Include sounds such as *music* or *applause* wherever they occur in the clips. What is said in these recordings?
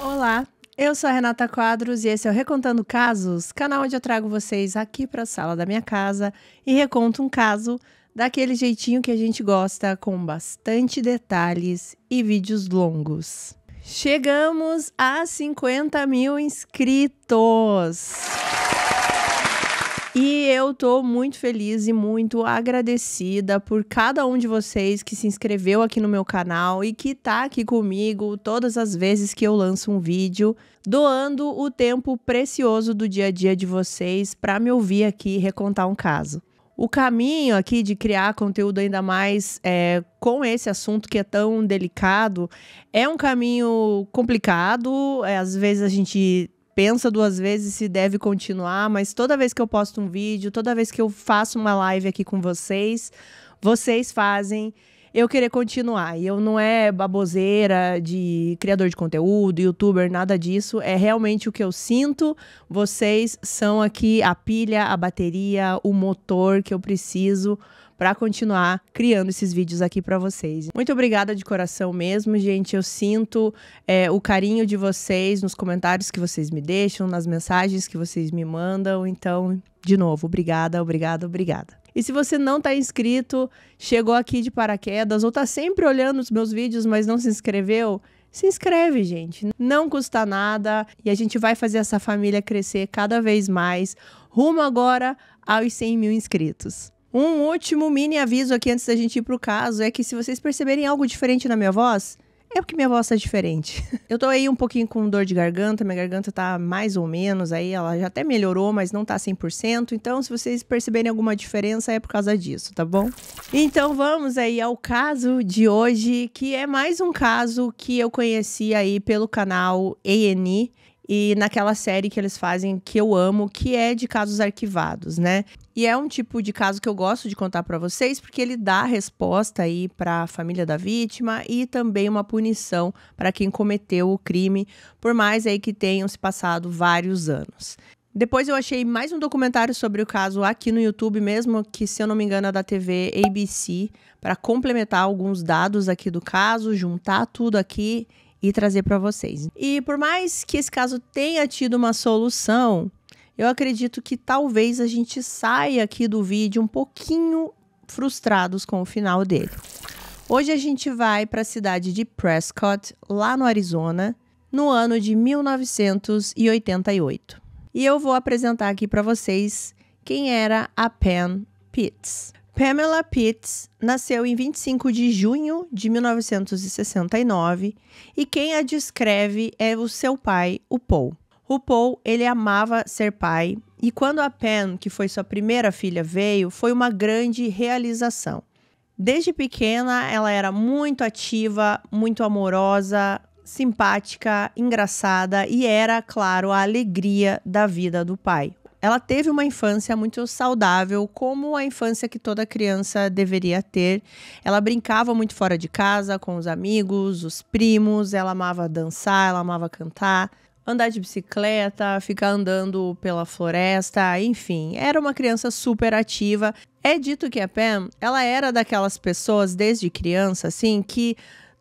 Olá, eu sou a Renata Quadros e esse é o Recontando Casos, canal onde eu trago vocês aqui para a sala da minha casa e reconto um caso daquele jeitinho que a gente gosta, com bastante detalhes e vídeos longos. Chegamos a 50 mil inscritos! E eu tô muito feliz e muito agradecida por cada um de vocês que se inscreveu aqui no meu canal e que tá aqui comigo todas as vezes que eu lanço um vídeo, doando o tempo precioso do dia a dia de vocês para me ouvir aqui recontar um caso. O caminho aqui de criar conteúdo ainda mais é, com esse assunto que é tão delicado é um caminho complicado. É, às vezes a gente pensa duas vezes se deve continuar, mas toda vez que eu posto um vídeo, toda vez que eu faço uma live aqui com vocês, vocês fazem eu querer continuar. E eu não é baboseira de criador de conteúdo, youtuber, nada disso. É realmente o que eu sinto. Vocês são aqui a pilha, a bateria, o motor que eu preciso para continuar criando esses vídeos aqui para vocês. Muito obrigada de coração mesmo, gente. Eu sinto é, o carinho de vocês nos comentários que vocês me deixam, nas mensagens que vocês me mandam. Então, de novo, obrigada, obrigada, obrigada. E se você não está inscrito, chegou aqui de paraquedas ou está sempre olhando os meus vídeos, mas não se inscreveu, se inscreve, gente. Não custa nada e a gente vai fazer essa família crescer cada vez mais, rumo agora aos 100 mil inscritos. Um último mini aviso aqui antes da gente ir pro caso é que se vocês perceberem algo diferente na minha voz, é porque minha voz tá diferente. *laughs* Eu tô aí um pouquinho com dor de garganta, minha garganta tá mais ou menos aí, ela já até melhorou, mas não tá 100%, então se vocês perceberem alguma diferença é por causa disso, tá bom? Então vamos aí ao caso de hoje, que é mais um caso que eu conheci aí pelo canal ENI, e naquela série que eles fazem que eu amo, que é de casos arquivados, né? E é um tipo de caso que eu gosto de contar para vocês, porque ele dá resposta aí para a família da vítima e também uma punição para quem cometeu o crime, por mais aí que tenham se passado vários anos. Depois eu achei mais um documentário sobre o caso aqui no YouTube mesmo, que se eu não me engano é da TV ABC, para complementar alguns dados aqui do caso, juntar tudo aqui e trazer para vocês. E por mais que esse caso tenha tido uma solução, eu acredito que talvez a gente saia aqui do vídeo um pouquinho frustrados com o final dele. Hoje a gente vai para a cidade de Prescott, lá no Arizona, no ano de 1988. E eu vou apresentar aqui para vocês quem era a Pam Pitts. Pamela Pitts nasceu em 25 de junho de 1969 e quem a descreve é o seu pai, o Paul. O Paul, ele amava ser pai e quando a Pam, que foi sua primeira filha, veio, foi uma grande realização. Desde pequena, ela era muito ativa, muito amorosa, simpática, engraçada e era, claro, a alegria da vida do pai ela teve uma infância muito saudável, como a infância que toda criança deveria ter. Ela brincava muito fora de casa, com os amigos, os primos, ela amava dançar, ela amava cantar, andar de bicicleta, ficar andando pela floresta, enfim, era uma criança super ativa. É dito que a Pam, ela era daquelas pessoas desde criança assim que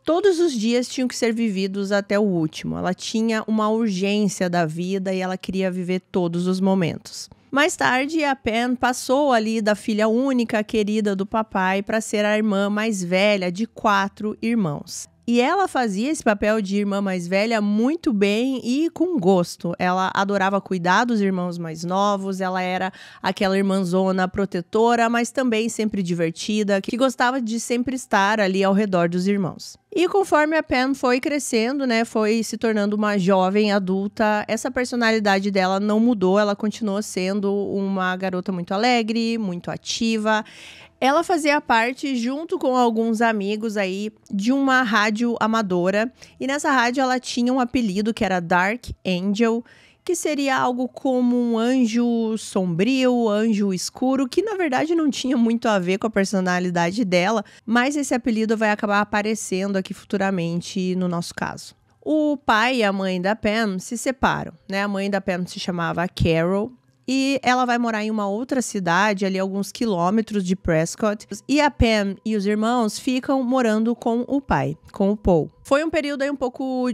todos os dias tinham que ser vividos até o último. Ela tinha uma urgência da vida e ela queria viver todos os momentos. Mais tarde, a Pen passou ali da filha única querida do papai para ser a irmã mais velha de quatro irmãos. E ela fazia esse papel de irmã mais velha muito bem e com gosto. Ela adorava cuidar dos irmãos mais novos, ela era aquela irmãzona protetora, mas também sempre divertida, que gostava de sempre estar ali ao redor dos irmãos. E conforme a Pam foi crescendo, né, foi se tornando uma jovem adulta, essa personalidade dela não mudou, ela continuou sendo uma garota muito alegre, muito ativa. Ela fazia parte, junto com alguns amigos aí, de uma rádio amadora. E nessa rádio ela tinha um apelido que era Dark Angel que seria algo como um anjo sombrio, anjo escuro, que na verdade não tinha muito a ver com a personalidade dela, mas esse apelido vai acabar aparecendo aqui futuramente no nosso caso o pai e a mãe da Pam se separam, né? A mãe da Pam se chamava Carol e ela vai morar em uma outra cidade, ali alguns quilômetros de Prescott. E a Pam e os irmãos ficam morando com o pai, com o Paul. Foi um período aí um pouco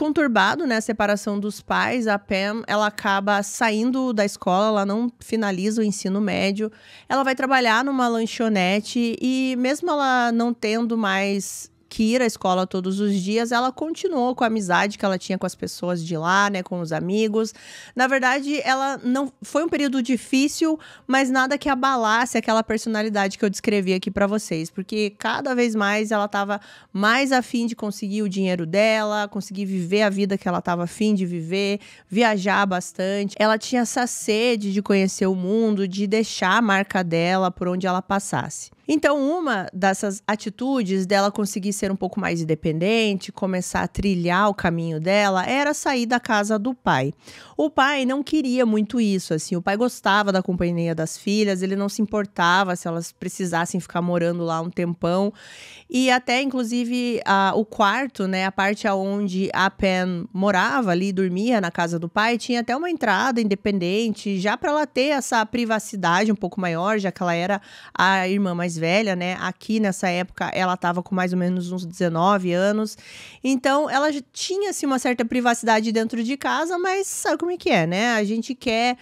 conturbado, né? A separação dos pais. A Pam, ela acaba saindo da escola, ela não finaliza o ensino médio. Ela vai trabalhar numa lanchonete e mesmo ela não tendo mais que ir à escola todos os dias, ela continuou com a amizade que ela tinha com as pessoas de lá, né, com os amigos. Na verdade, ela não foi um período difícil, mas nada que abalasse aquela personalidade que eu descrevi aqui para vocês, porque cada vez mais ela estava mais afim de conseguir o dinheiro dela, conseguir viver a vida que ela estava afim de viver, viajar bastante. Ela tinha essa sede de conhecer o mundo, de deixar a marca dela por onde ela passasse. Então, uma dessas atitudes dela conseguir ser um pouco mais independente, começar a trilhar o caminho dela, era sair da casa do pai. O pai não queria muito isso, assim, o pai gostava da companhia das filhas, ele não se importava se elas precisassem ficar morando lá um tempão. E até, inclusive, a, o quarto, né, a parte onde a Pen morava ali, dormia na casa do pai, tinha até uma entrada independente, já para ela ter essa privacidade um pouco maior, já que ela era a irmã mais velha, né? Aqui nessa época ela estava com mais ou menos uns 19 anos. Então ela tinha assim uma certa privacidade dentro de casa, mas sabe como é que é, né? A gente quer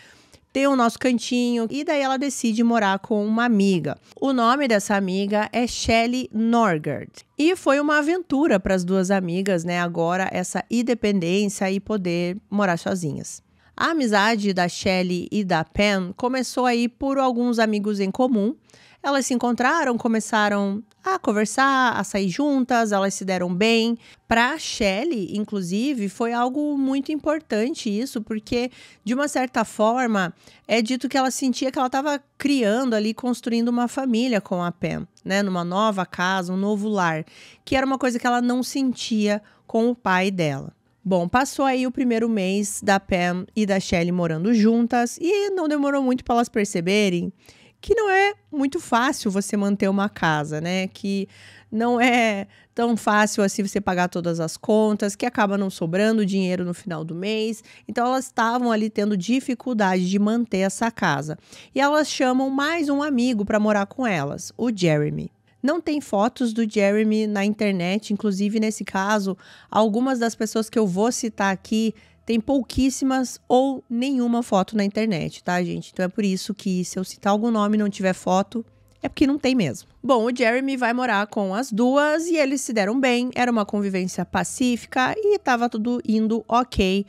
ter o nosso cantinho e daí ela decide morar com uma amiga. O nome dessa amiga é Shelley Norgard. E foi uma aventura para as duas amigas, né? Agora essa independência e poder morar sozinhas. A amizade da Shelley e da Pen começou aí por alguns amigos em comum elas se encontraram, começaram a conversar, a sair juntas, elas se deram bem. Para a Shelley, inclusive, foi algo muito importante isso, porque de uma certa forma é dito que ela sentia que ela estava criando ali, construindo uma família com a Pam, né, numa nova casa, um novo lar, que era uma coisa que ela não sentia com o pai dela. Bom, passou aí o primeiro mês da Pam e da Shelley morando juntas e não demorou muito para elas perceberem que não é muito fácil você manter uma casa, né? Que não é tão fácil assim você pagar todas as contas, que acaba não sobrando dinheiro no final do mês. Então elas estavam ali tendo dificuldade de manter essa casa. E elas chamam mais um amigo para morar com elas, o Jeremy. Não tem fotos do Jeremy na internet, inclusive nesse caso, algumas das pessoas que eu vou citar aqui tem pouquíssimas ou nenhuma foto na internet, tá, gente? Então é por isso que se eu citar algum nome e não tiver foto, é porque não tem mesmo. Bom, o Jeremy vai morar com as duas e eles se deram bem, era uma convivência pacífica e estava tudo indo ok,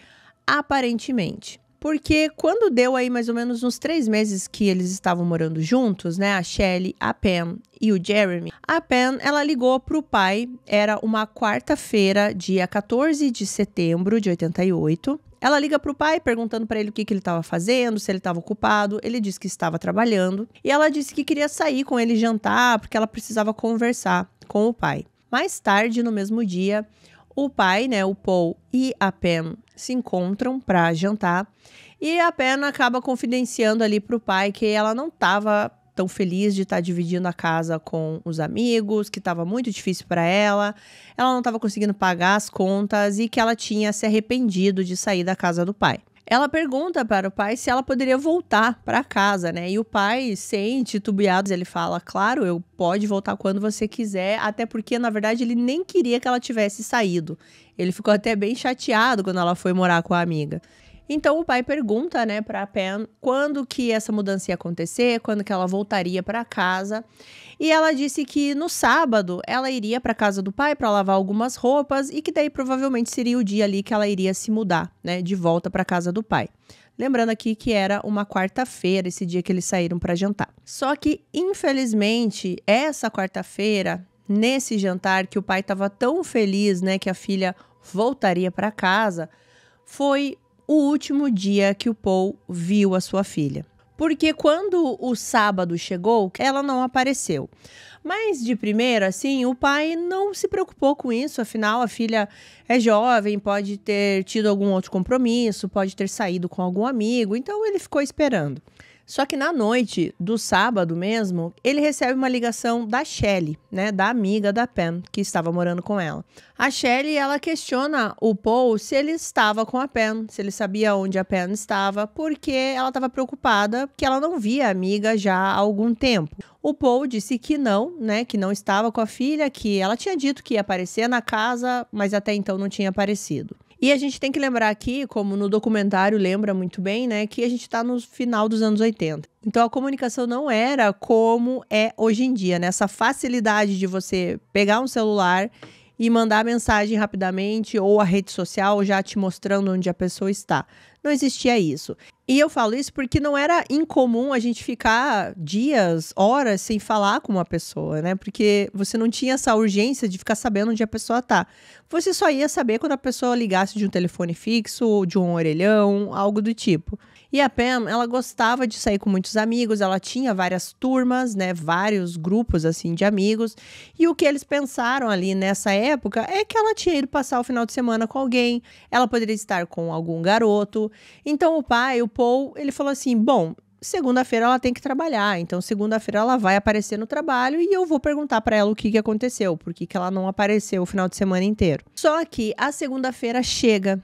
aparentemente. Porque quando deu aí mais ou menos uns três meses que eles estavam morando juntos, né? A Shelley, a Pam e o Jeremy. A Pam, ela ligou pro pai. Era uma quarta-feira, dia 14 de setembro de 88. Ela liga pro pai perguntando para ele o que, que ele estava fazendo, se ele estava ocupado. Ele disse que estava trabalhando. E ela disse que queria sair com ele jantar porque ela precisava conversar com o pai. Mais tarde, no mesmo dia, o pai, né, o Paul e a Pam se encontram para jantar e a Pam acaba confidenciando ali pro pai que ela não tava tão feliz de estar tá dividindo a casa com os amigos, que estava muito difícil para ela, ela não estava conseguindo pagar as contas e que ela tinha se arrependido de sair da casa do pai. Ela pergunta para o pai se ela poderia voltar para casa, né? E o pai, sem titubeados, ele fala: "Claro, eu pode voltar quando você quiser", até porque na verdade ele nem queria que ela tivesse saído. Ele ficou até bem chateado quando ela foi morar com a amiga. Então o pai pergunta, né, para Pen quando que essa mudança ia acontecer, quando que ela voltaria para casa. E ela disse que no sábado ela iria para casa do pai para lavar algumas roupas e que daí provavelmente seria o dia ali que ela iria se mudar, né, de volta para casa do pai. Lembrando aqui que era uma quarta-feira, esse dia que eles saíram para jantar. Só que, infelizmente, essa quarta-feira, nesse jantar que o pai estava tão feliz, né, que a filha voltaria para casa, foi o último dia que o Paul viu a sua filha. Porque quando o sábado chegou, ela não apareceu. Mas de primeira, assim, o pai não se preocupou com isso, afinal a filha é jovem, pode ter tido algum outro compromisso, pode ter saído com algum amigo, então ele ficou esperando. Só que na noite do sábado mesmo, ele recebe uma ligação da Shelley, né, da amiga da Pam, que estava morando com ela. A Shelley, ela questiona o Paul se ele estava com a Pam, se ele sabia onde a Pam estava, porque ela estava preocupada que ela não via a amiga já há algum tempo. O Paul disse que não, né, que não estava com a filha, que ela tinha dito que ia aparecer na casa, mas até então não tinha aparecido. E a gente tem que lembrar aqui, como no documentário lembra muito bem, né, que a gente está no final dos anos 80. Então a comunicação não era como é hoje em dia, né? Essa facilidade de você pegar um celular e mandar mensagem rapidamente ou a rede social já te mostrando onde a pessoa está. Não existia isso. E eu falo isso porque não era incomum a gente ficar dias, horas sem falar com uma pessoa, né? Porque você não tinha essa urgência de ficar sabendo onde a pessoa tá. Você só ia saber quando a pessoa ligasse de um telefone fixo, de um orelhão, algo do tipo. E a Pam, ela gostava de sair com muitos amigos, ela tinha várias turmas, né, vários grupos assim de amigos. E o que eles pensaram ali nessa época é que ela tinha ido passar o final de semana com alguém, ela poderia estar com algum garoto. Então o pai, o Paul, ele falou assim: "Bom, segunda-feira ela tem que trabalhar. Então, segunda-feira ela vai aparecer no trabalho e eu vou perguntar para ela o que, que aconteceu, por que, que ela não apareceu o final de semana inteiro. Só que a segunda-feira chega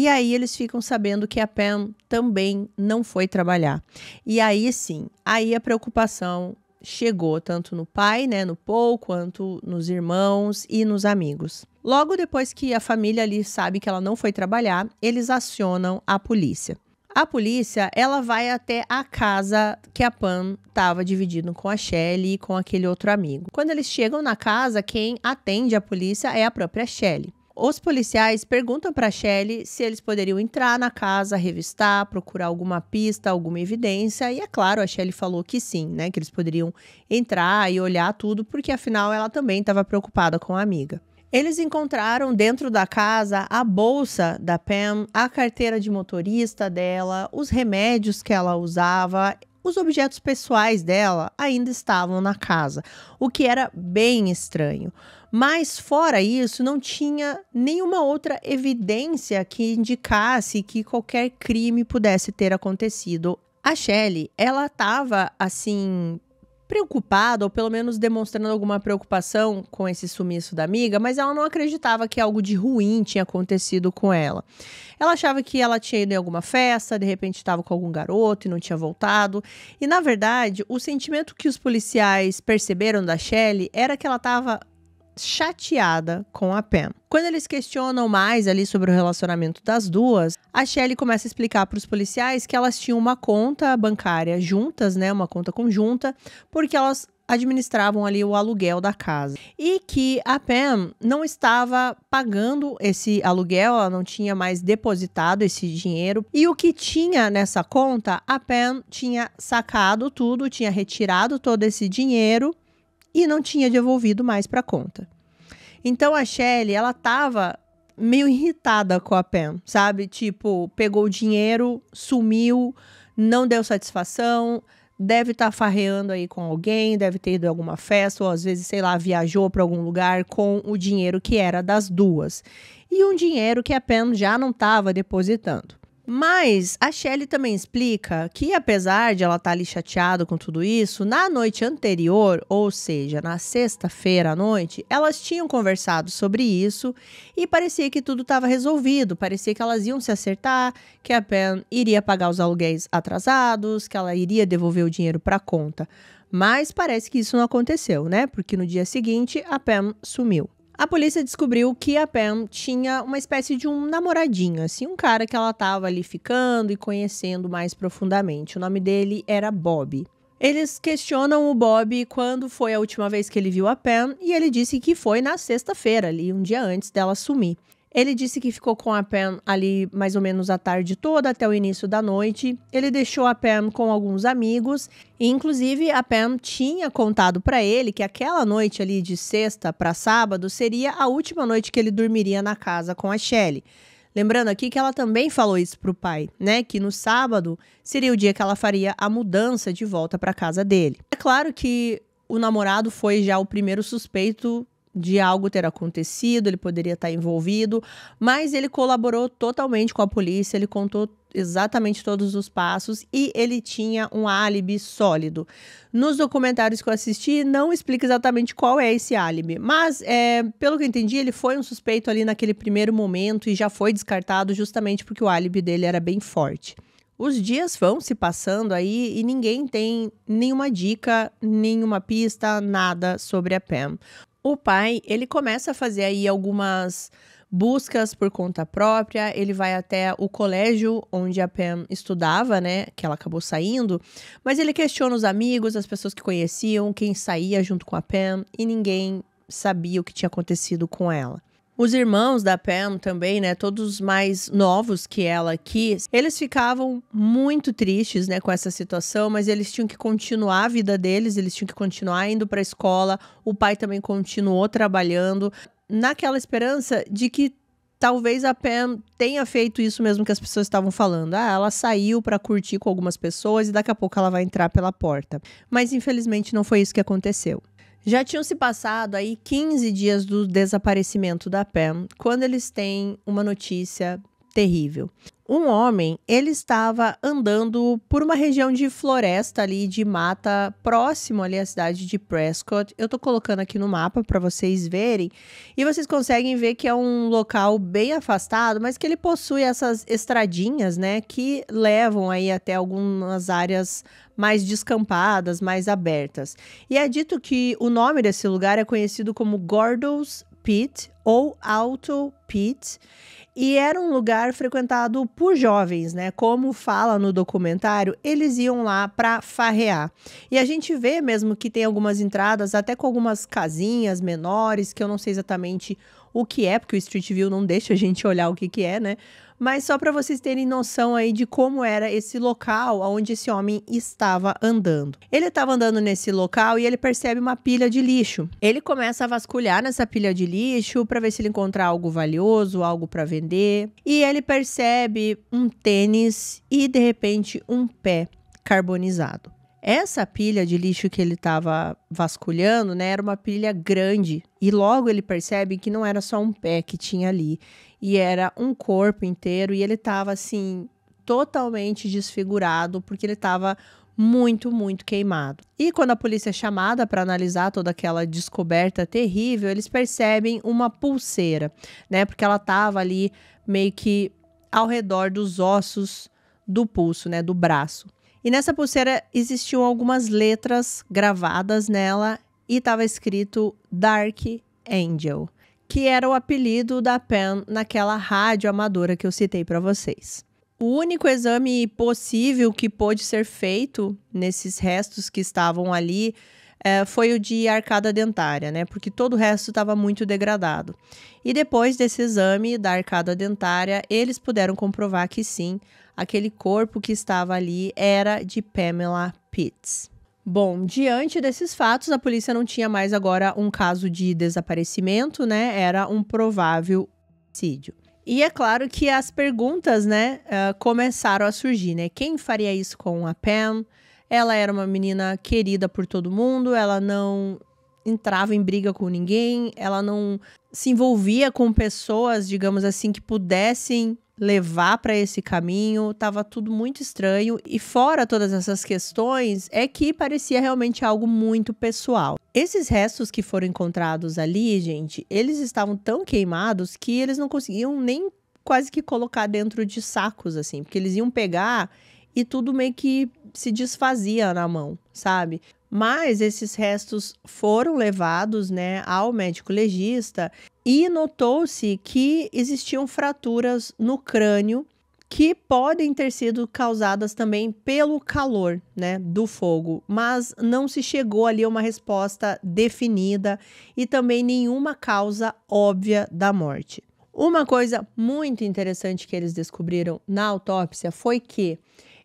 e aí eles ficam sabendo que a Pam também não foi trabalhar. E aí sim, aí a preocupação chegou tanto no pai, né, no Paul, quanto nos irmãos e nos amigos. Logo depois que a família ali sabe que ela não foi trabalhar, eles acionam a polícia. A polícia, ela vai até a casa que a Pam estava dividindo com a Shelley e com aquele outro amigo. Quando eles chegam na casa, quem atende a polícia é a própria Shelley. Os policiais perguntam para Shelley se eles poderiam entrar na casa, revistar, procurar alguma pista, alguma evidência, e é claro, a Shelley falou que sim, né, que eles poderiam entrar e olhar tudo, porque afinal ela também estava preocupada com a amiga. Eles encontraram dentro da casa a bolsa da Pam, a carteira de motorista dela, os remédios que ela usava, os objetos pessoais dela ainda estavam na casa, o que era bem estranho. Mas fora isso, não tinha nenhuma outra evidência que indicasse que qualquer crime pudesse ter acontecido. A Shelley, ela estava assim preocupada, ou pelo menos demonstrando alguma preocupação com esse sumiço da amiga, mas ela não acreditava que algo de ruim tinha acontecido com ela. Ela achava que ela tinha ido em alguma festa, de repente estava com algum garoto e não tinha voltado. E na verdade, o sentimento que os policiais perceberam da Shelley era que ela estava chateada com a Pam. Quando eles questionam mais ali sobre o relacionamento das duas, a Shelley começa a explicar para os policiais que elas tinham uma conta bancária juntas, né, uma conta conjunta, porque elas administravam ali o aluguel da casa. E que a Pam não estava pagando esse aluguel, ela não tinha mais depositado esse dinheiro. E o que tinha nessa conta, a Pam tinha sacado tudo, tinha retirado todo esse dinheiro e não tinha devolvido mais para a conta. Então a Shelly, ela tava meio irritada com a Pam, sabe? Tipo, pegou o dinheiro, sumiu, não deu satisfação, deve estar tá farreando aí com alguém, deve ter ido a alguma festa, ou às vezes, sei lá, viajou para algum lugar com o dinheiro que era das duas. E um dinheiro que a Pam já não estava depositando. Mas a Shelley também explica que, apesar de ela estar tá ali chateada com tudo isso, na noite anterior, ou seja, na sexta-feira à noite, elas tinham conversado sobre isso e parecia que tudo estava resolvido, parecia que elas iam se acertar, que a Pen iria pagar os aluguéis atrasados, que ela iria devolver o dinheiro para a conta. Mas parece que isso não aconteceu, né? Porque no dia seguinte a Pam sumiu. A polícia descobriu que a Pam tinha uma espécie de um namoradinho, assim, um cara que ela estava ali ficando e conhecendo mais profundamente. O nome dele era Bob. Eles questionam o Bob quando foi a última vez que ele viu a Pam e ele disse que foi na sexta-feira, ali, um dia antes dela sumir. Ele disse que ficou com a Pam ali mais ou menos a tarde toda até o início da noite. Ele deixou a Pam com alguns amigos e, inclusive, a Pam tinha contado para ele que aquela noite ali de sexta para sábado seria a última noite que ele dormiria na casa com a Shelley. Lembrando aqui que ela também falou isso pro pai, né? Que no sábado seria o dia que ela faria a mudança de volta para casa dele. É claro que o namorado foi já o primeiro suspeito de algo ter acontecido, ele poderia estar envolvido, mas ele colaborou totalmente com a polícia, ele contou exatamente todos os passos e ele tinha um álibi sólido. Nos documentários que eu assisti, não explica exatamente qual é esse álibi, mas é, pelo que eu entendi, ele foi um suspeito ali naquele primeiro momento e já foi descartado justamente porque o álibi dele era bem forte. Os dias vão se passando aí e ninguém tem nenhuma dica, nenhuma pista, nada sobre a Pam o pai, ele começa a fazer aí algumas buscas por conta própria, ele vai até o colégio onde a Pam estudava, né, que ela acabou saindo, mas ele questiona os amigos, as pessoas que conheciam, quem saía junto com a Pam e ninguém sabia o que tinha acontecido com ela. Os irmãos da Pam também, né? Todos mais novos que ela aqui, eles ficavam muito tristes, né, com essa situação, mas eles tinham que continuar a vida deles, eles tinham que continuar indo para a escola. O pai também continuou trabalhando naquela esperança de que talvez a Pam tenha feito isso mesmo que as pessoas estavam falando. Ah, ela saiu para curtir com algumas pessoas e daqui a pouco ela vai entrar pela porta. Mas infelizmente não foi isso que aconteceu. Já tinham se passado aí 15 dias do desaparecimento da Pam, quando eles têm uma notícia terrível um homem, ele estava andando por uma região de floresta ali, de mata, próximo ali à cidade de Prescott. Eu tô colocando aqui no mapa para vocês verem. E vocês conseguem ver que é um local bem afastado, mas que ele possui essas estradinhas, né, que levam aí até algumas áreas mais descampadas, mais abertas. E é dito que o nome desse lugar é conhecido como Gordos Pit ou Alto Pit e era um lugar frequentado por jovens, né? Como fala no documentário, eles iam lá para farrear. E a gente vê mesmo que tem algumas entradas, até com algumas casinhas menores, que eu não sei exatamente o que é, porque o Street View não deixa a gente *laughs* olhar o que, que é, né? Mas só para vocês terem noção aí de como era esse local onde esse homem estava andando. Ele estava andando nesse local e ele percebe uma pilha de lixo. Ele começa a vasculhar nessa pilha de lixo para ver se ele encontra algo valioso, algo para vender. E ele percebe um tênis e de repente um pé carbonizado. Essa pilha de lixo que ele estava vasculhando, né, era uma pilha grande. E logo ele percebe que não era só um pé que tinha ali, e era um corpo inteiro. E ele estava assim totalmente desfigurado porque ele estava muito, muito queimado. E quando a polícia é chamada para analisar toda aquela descoberta terrível, eles percebem uma pulseira, né? Porque ela estava ali meio que ao redor dos ossos do pulso, né, do braço. E nessa pulseira existiam algumas letras gravadas nela e estava escrito Dark Angel, que era o apelido da Pen naquela rádio amadora que eu citei para vocês. O único exame possível que pôde ser feito nesses restos que estavam ali é, foi o de arcada dentária, né? Porque todo o resto estava muito degradado. E depois desse exame da arcada dentária, eles puderam comprovar que sim, Aquele corpo que estava ali era de Pamela Pitts. Bom, diante desses fatos, a polícia não tinha mais agora um caso de desaparecimento, né? Era um provável homicídio. E é claro que as perguntas, né, uh, começaram a surgir, né? Quem faria isso com a Pam? Ela era uma menina querida por todo mundo, ela não entrava em briga com ninguém, ela não se envolvia com pessoas, digamos assim, que pudessem levar para esse caminho, tava tudo muito estranho e fora todas essas questões, é que parecia realmente algo muito pessoal. Esses restos que foram encontrados ali, gente, eles estavam tão queimados que eles não conseguiam nem quase que colocar dentro de sacos assim, porque eles iam pegar e tudo meio que se desfazia na mão, sabe? Mas esses restos foram levados, né, ao médico legista e notou-se que existiam fraturas no crânio que podem ter sido causadas também pelo calor, né, do fogo, mas não se chegou ali a uma resposta definida e também nenhuma causa óbvia da morte. Uma coisa muito interessante que eles descobriram na autópsia foi que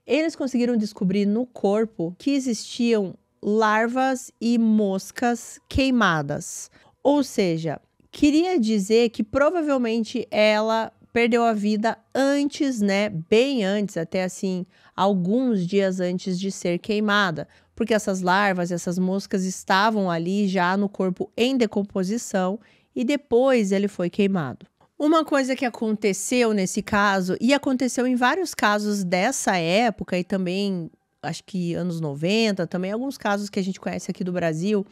eles conseguiram descobrir no corpo que existiam larvas e moscas queimadas. Ou seja, queria dizer que provavelmente ela perdeu a vida antes, né? Bem antes, até assim, alguns dias antes de ser queimada, porque essas larvas, essas moscas estavam ali já no corpo em decomposição e depois ele foi queimado. Uma coisa que aconteceu nesse caso, e aconteceu em vários casos dessa época e também acho que anos 90, também alguns casos que a gente conhece aqui do Brasil,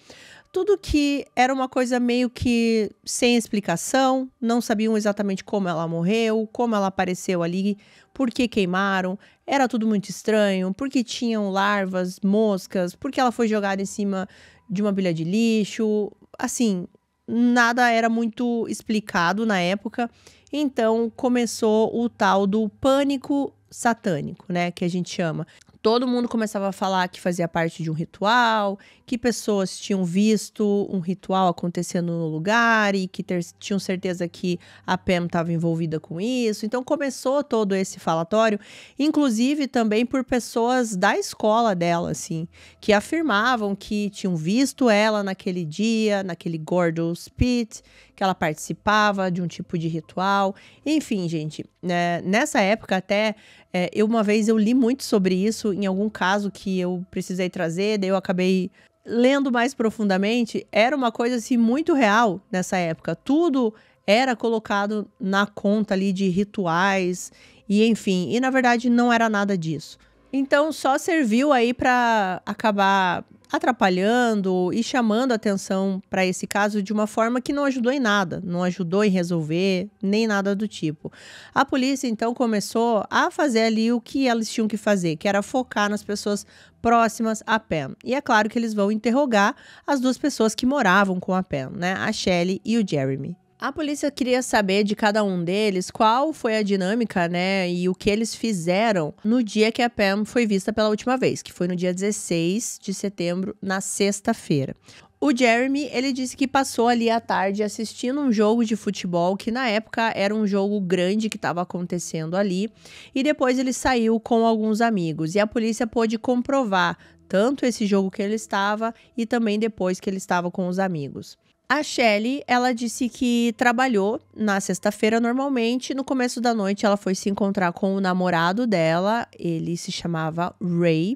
tudo que era uma coisa meio que sem explicação, não sabiam exatamente como ela morreu, como ela apareceu ali, por que queimaram, era tudo muito estranho, por que tinham larvas, moscas, por que ela foi jogada em cima de uma bilha de lixo, assim, nada era muito explicado na época. Então começou o tal do pânico satânico, né, que a gente chama todo mundo começava a falar que fazia parte de um ritual, que pessoas tinham visto um ritual acontecendo no lugar e que ter, tinham certeza que a Pam estava envolvida com isso. Então começou todo esse falatório, inclusive também por pessoas da escola dela, assim, que afirmavam que tinham visto ela naquele dia, naquele Gordon's Pit, que ela participava de um tipo de ritual. Enfim, gente, né, nessa época até é, eu uma vez eu li muito sobre isso em algum caso que eu precisei trazer, daí eu acabei lendo mais profundamente, era uma coisa assim muito real nessa época. Tudo era colocado na conta ali de rituais e enfim, e na verdade não era nada disso. Então só serviu aí para acabar atrapalhando e chamando atenção para esse caso de uma forma que não ajudou em nada, não ajudou em resolver, nem nada do tipo. A polícia então começou a fazer ali o que eles tinham que fazer, que era focar nas pessoas próximas a Pam. E é claro que eles vão interrogar as duas pessoas que moravam com a Pam, né? A Shelley e o Jeremy. A polícia queria saber de cada um deles qual foi a dinâmica, né, e o que eles fizeram no dia que a Pam foi vista pela última vez, que foi no dia 16 de setembro, na sexta-feira. O Jeremy, ele disse que passou ali a tarde assistindo um jogo de futebol, que na época era um jogo grande que estava acontecendo ali, e depois ele saiu com alguns amigos, e a polícia pôde comprovar tanto esse jogo que ele estava e também depois que ele estava com os amigos. A Shelly, ela disse que trabalhou na sexta-feira normalmente. No começo da noite, ela foi se encontrar com o namorado dela. Ele se chamava Ray.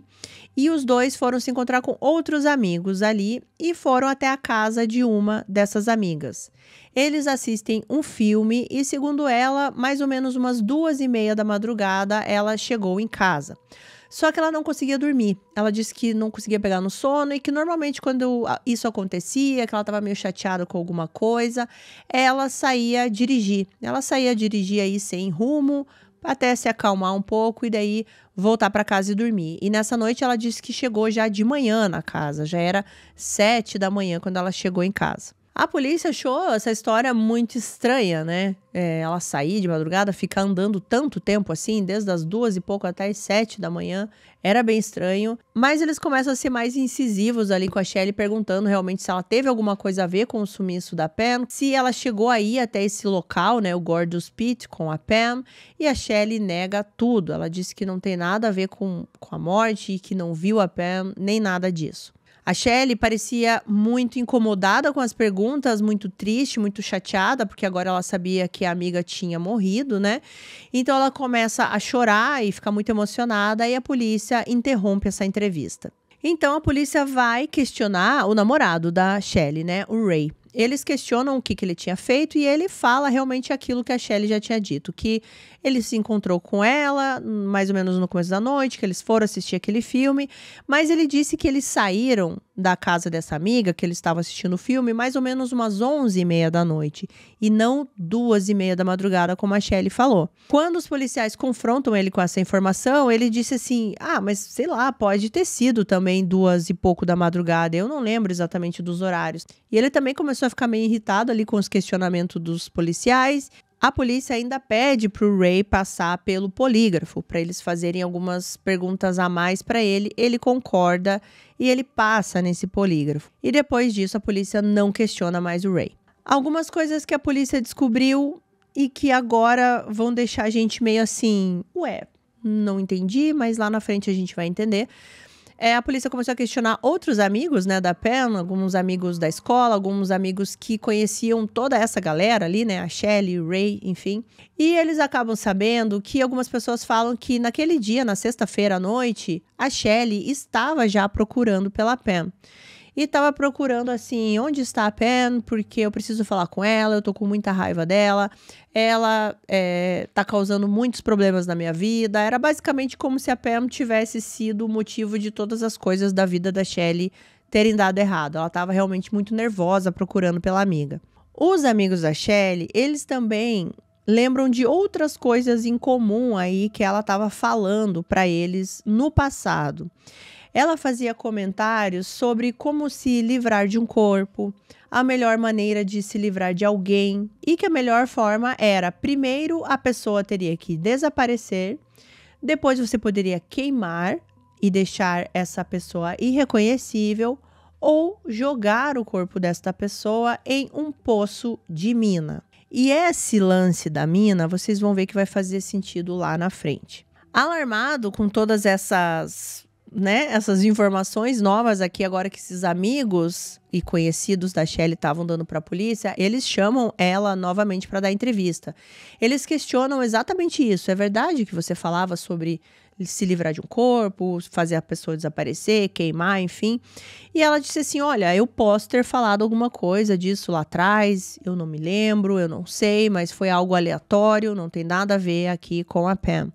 E os dois foram se encontrar com outros amigos ali e foram até a casa de uma dessas amigas. Eles assistem um filme e, segundo ela, mais ou menos umas duas e meia da madrugada, ela chegou em casa. Só que ela não conseguia dormir. Ela disse que não conseguia pegar no sono e que normalmente quando isso acontecia, que ela estava meio chateada com alguma coisa, ela saía dirigir. Ela saía dirigir aí sem rumo, até se acalmar um pouco e daí voltar para casa e dormir. E nessa noite ela disse que chegou já de manhã na casa, já era sete da manhã quando ela chegou em casa. A polícia achou essa história muito estranha, né? É, ela sair de madrugada, ficar andando tanto tempo assim, desde as duas e pouco até as sete da manhã, era bem estranho. Mas eles começam a ser mais incisivos ali com a Shelly, perguntando realmente se ela teve alguma coisa a ver com o sumiço da Pam, se ela chegou aí até esse local, né? O Gordos Pit com a Pam. E a Shelly nega tudo. Ela disse que não tem nada a ver com, com a morte e que não viu a Pam, nem nada disso. A Shelley parecia muito incomodada com as perguntas, muito triste, muito chateada, porque agora ela sabia que a amiga tinha morrido, né? Então ela começa a chorar e fica muito emocionada e a polícia interrompe essa entrevista. Então a polícia vai questionar o namorado da Shelley, né, o Ray eles questionam o que, que ele tinha feito e ele fala realmente aquilo que a Shelley já tinha dito, que ele se encontrou com ela mais ou menos no começo da noite, que eles foram assistir aquele filme, mas ele disse que eles saíram da casa dessa amiga, que ele estava assistindo o filme, mais ou menos umas 11 e meia da noite, e não duas e meia da madrugada, como a Shelley falou. Quando os policiais confrontam ele com essa informação, ele disse assim: Ah, mas sei lá, pode ter sido também duas e pouco da madrugada, eu não lembro exatamente dos horários. E ele também começou a ficar meio irritado ali com os questionamentos dos policiais. A polícia ainda pede para o Ray passar pelo polígrafo para eles fazerem algumas perguntas a mais para ele. Ele concorda e ele passa nesse polígrafo. E depois disso, a polícia não questiona mais o Ray. Algumas coisas que a polícia descobriu e que agora vão deixar a gente meio assim, ué, não entendi, mas lá na frente a gente vai entender. É, a polícia começou a questionar outros amigos, né, da Pen, alguns amigos da escola, alguns amigos que conheciam toda essa galera ali, né, a Shelly, o Ray, enfim. E eles acabam sabendo que algumas pessoas falam que naquele dia, na sexta-feira à noite, a Shelly estava já procurando pela Pen. E tava procurando assim, onde está a Pen? Porque eu preciso falar com ela, eu tô com muita raiva dela. Ela é, tá causando muitos problemas na minha vida. Era basicamente como se a Pam tivesse sido o motivo de todas as coisas da vida da Shelley terem dado errado. Ela tava realmente muito nervosa procurando pela amiga. Os amigos da Shelley, eles também lembram de outras coisas em comum aí que ela estava falando para eles no passado. Ela fazia comentários sobre como se livrar de um corpo, a melhor maneira de se livrar de alguém e que a melhor forma era: primeiro a pessoa teria que desaparecer, depois você poderia queimar e deixar essa pessoa irreconhecível ou jogar o corpo desta pessoa em um poço de mina. E esse lance da mina, vocês vão ver que vai fazer sentido lá na frente. Alarmado com todas essas né, essas informações novas aqui agora que esses amigos e conhecidos da Shelley estavam dando para a polícia, eles chamam ela novamente para dar entrevista. Eles questionam exatamente isso. É verdade que você falava sobre se livrar de um corpo, fazer a pessoa desaparecer, queimar, enfim. E ela disse assim: Olha, eu posso ter falado alguma coisa disso lá atrás, eu não me lembro, eu não sei, mas foi algo aleatório, não tem nada a ver aqui com a Pam.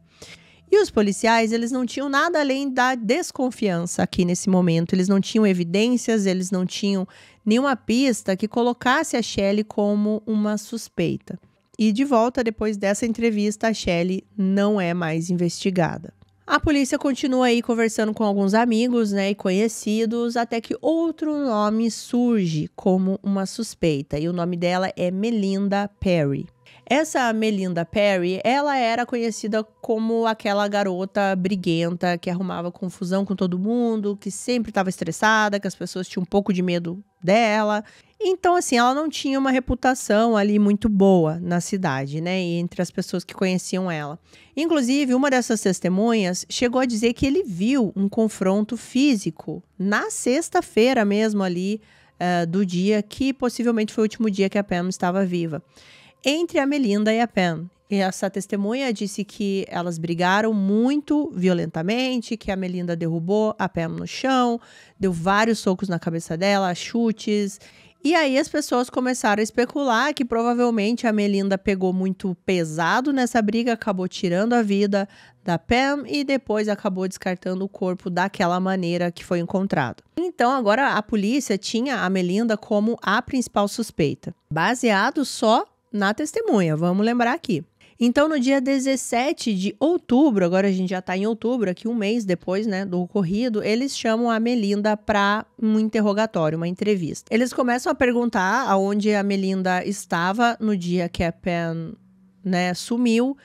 E os policiais, eles não tinham nada além da desconfiança aqui nesse momento. Eles não tinham evidências, eles não tinham nenhuma pista que colocasse a Shelley como uma suspeita. E de volta depois dessa entrevista, a Shelley não é mais investigada. A polícia continua aí conversando com alguns amigos, né, e conhecidos, até que outro nome surge como uma suspeita, e o nome dela é Melinda Perry. Essa Melinda Perry, ela era conhecida como aquela garota briguenta que arrumava confusão com todo mundo, que sempre estava estressada, que as pessoas tinham um pouco de medo dela. Então, assim, ela não tinha uma reputação ali muito boa na cidade, né? entre as pessoas que conheciam ela. Inclusive, uma dessas testemunhas chegou a dizer que ele viu um confronto físico na sexta-feira mesmo ali uh, do dia, que possivelmente foi o último dia que a Pam estava viva entre a Melinda e a Pam. E essa testemunha disse que elas brigaram muito violentamente, que a Melinda derrubou a Pam no chão, deu vários socos na cabeça dela, chutes. E aí as pessoas começaram a especular que provavelmente a Melinda pegou muito pesado nessa briga, acabou tirando a vida da Pam e depois acabou descartando o corpo daquela maneira que foi encontrado. Então agora a polícia tinha a Melinda como a principal suspeita, baseado só na testemunha, vamos lembrar aqui. Então, no dia 17 de outubro, agora a gente já está em outubro, aqui um mês depois né, do ocorrido, eles chamam a Melinda para um interrogatório, uma entrevista. Eles começam a perguntar aonde a Melinda estava no dia que a Pen né, sumiu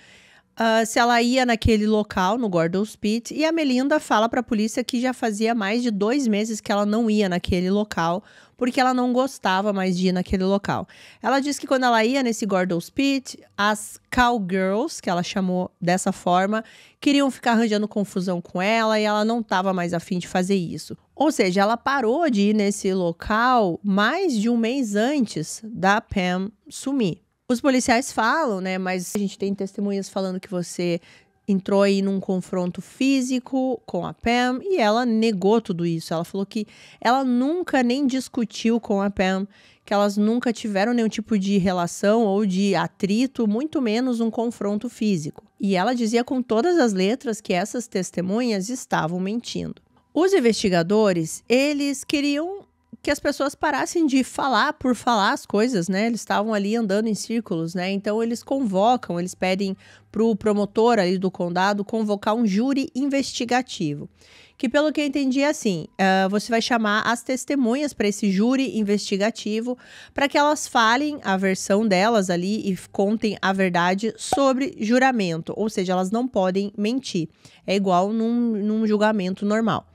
Uh, se ela ia naquele local, no Gordon's Pit, e a Melinda fala para a polícia que já fazia mais de dois meses que ela não ia naquele local, porque ela não gostava mais de ir naquele local. Ela diz que quando ela ia nesse Gordon's Pit, as cowgirls, que ela chamou dessa forma, queriam ficar arranjando confusão com ela e ela não estava mais afim de fazer isso. Ou seja, ela parou de ir nesse local mais de um mês antes da Pam sumir. Os policiais falam, né? Mas a gente tem testemunhas falando que você entrou aí num confronto físico com a Pam e ela negou tudo isso. Ela falou que ela nunca nem discutiu com a Pam, que elas nunca tiveram nenhum tipo de relação ou de atrito, muito menos um confronto físico. E ela dizia com todas as letras que essas testemunhas estavam mentindo. Os investigadores, eles queriam que as pessoas parassem de falar por falar as coisas, né? Eles estavam ali andando em círculos, né? Então eles convocam, eles pedem para o promotor ali do condado convocar um júri investigativo. Que pelo que eu entendi é assim, uh, você vai chamar as testemunhas para esse júri investigativo para que elas falem a versão delas ali e contem a verdade sobre juramento, ou seja, elas não podem mentir. É igual num, num julgamento normal.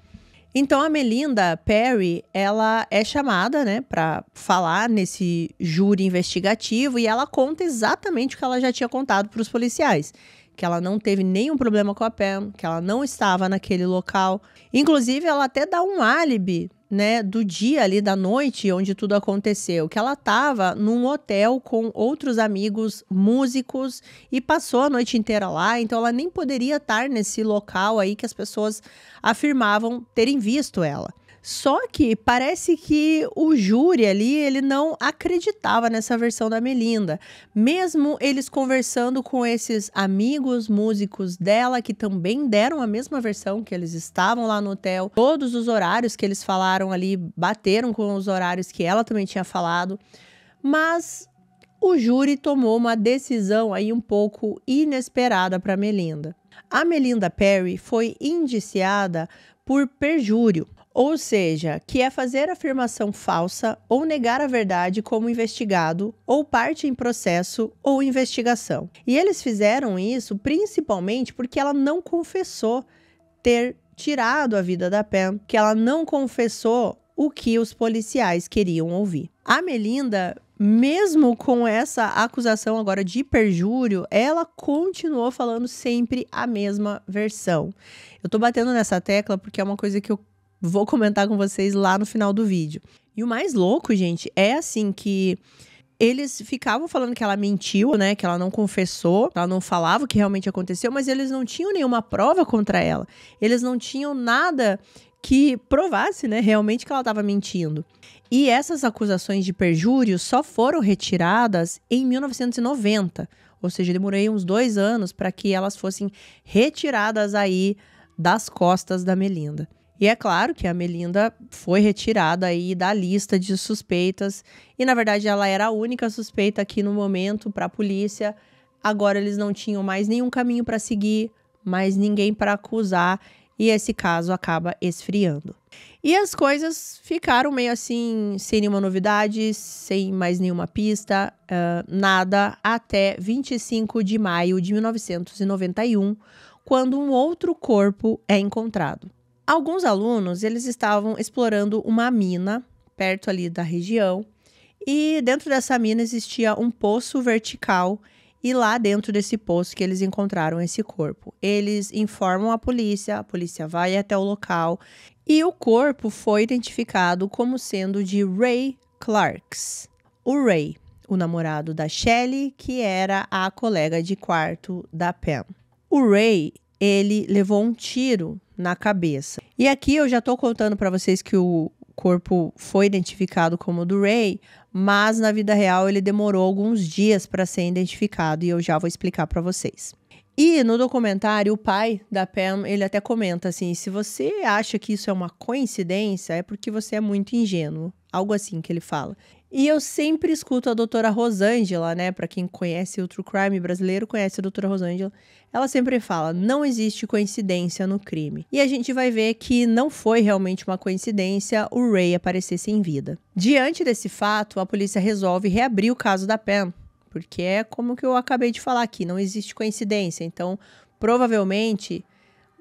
Então a Melinda Perry, ela é chamada, né, para falar nesse júri investigativo e ela conta exatamente o que ela já tinha contado para os policiais que ela não teve nenhum problema com a Pam, que ela não estava naquele local. Inclusive, ela até dá um álibi, né, do dia ali da noite onde tudo aconteceu, que ela estava num hotel com outros amigos músicos e passou a noite inteira lá, então ela nem poderia estar nesse local aí que as pessoas afirmavam terem visto ela. Só que parece que o júri ali, ele não acreditava nessa versão da Melinda. Mesmo eles conversando com esses amigos músicos dela, que também deram a mesma versão que eles estavam lá no hotel, todos os horários que eles falaram ali bateram com os horários que ela também tinha falado. Mas o júri tomou uma decisão aí um pouco inesperada para Melinda. A Melinda Perry foi indiciada por perjúrio. Ou seja, que é fazer afirmação falsa ou negar a verdade como investigado ou parte em processo ou investigação. E eles fizeram isso principalmente porque ela não confessou ter tirado a vida da Pam, que ela não confessou o que os policiais queriam ouvir. A Melinda mesmo com essa acusação agora de perjúrio, ela continuou falando sempre a mesma versão. Eu tô batendo nessa tecla porque é uma coisa que eu Vou comentar com vocês lá no final do vídeo. E o mais louco, gente, é assim que eles ficavam falando que ela mentiu, né? Que ela não confessou, ela não falava o que realmente aconteceu, mas eles não tinham nenhuma prova contra ela. Eles não tinham nada que provasse, né, realmente que ela estava mentindo. E essas acusações de perjúrio só foram retiradas em 1990. Ou seja, demorei uns dois anos para que elas fossem retiradas aí das costas da Melinda. E é claro que a Melinda foi retirada aí da lista de suspeitas e na verdade ela era a única suspeita aqui no momento para a polícia. Agora eles não tinham mais nenhum caminho para seguir, mais ninguém para acusar e esse caso acaba esfriando. E as coisas ficaram meio assim, sem nenhuma novidade, sem mais nenhuma pista, uh, nada, até 25 de maio de 1991, quando um outro corpo é encontrado. Alguns alunos, eles estavam explorando uma mina perto ali da região, e dentro dessa mina existia um poço vertical e lá dentro desse poço que eles encontraram esse corpo. Eles informam a polícia, a polícia vai até o local e o corpo foi identificado como sendo de Ray Clarks. O Ray, o namorado da Shelley, que era a colega de quarto da Pam. O Ray, ele levou um tiro na cabeça. E aqui eu já estou contando para vocês que o corpo foi identificado como do Ray, mas na vida real ele demorou alguns dias para ser identificado e eu já vou explicar para vocês. E no documentário, o pai da Pam, ele até comenta assim: se você acha que isso é uma coincidência, é porque você é muito ingênuo. Algo assim que ele fala. E eu sempre escuto a doutora Rosângela, né? Para quem conhece o True Crime brasileiro, conhece a doutora Rosângela. Ela sempre fala: não existe coincidência no crime. E a gente vai ver que não foi realmente uma coincidência o Ray aparecer sem vida. Diante desse fato, a polícia resolve reabrir o caso da Pam, porque é como que eu acabei de falar aqui: não existe coincidência. Então, provavelmente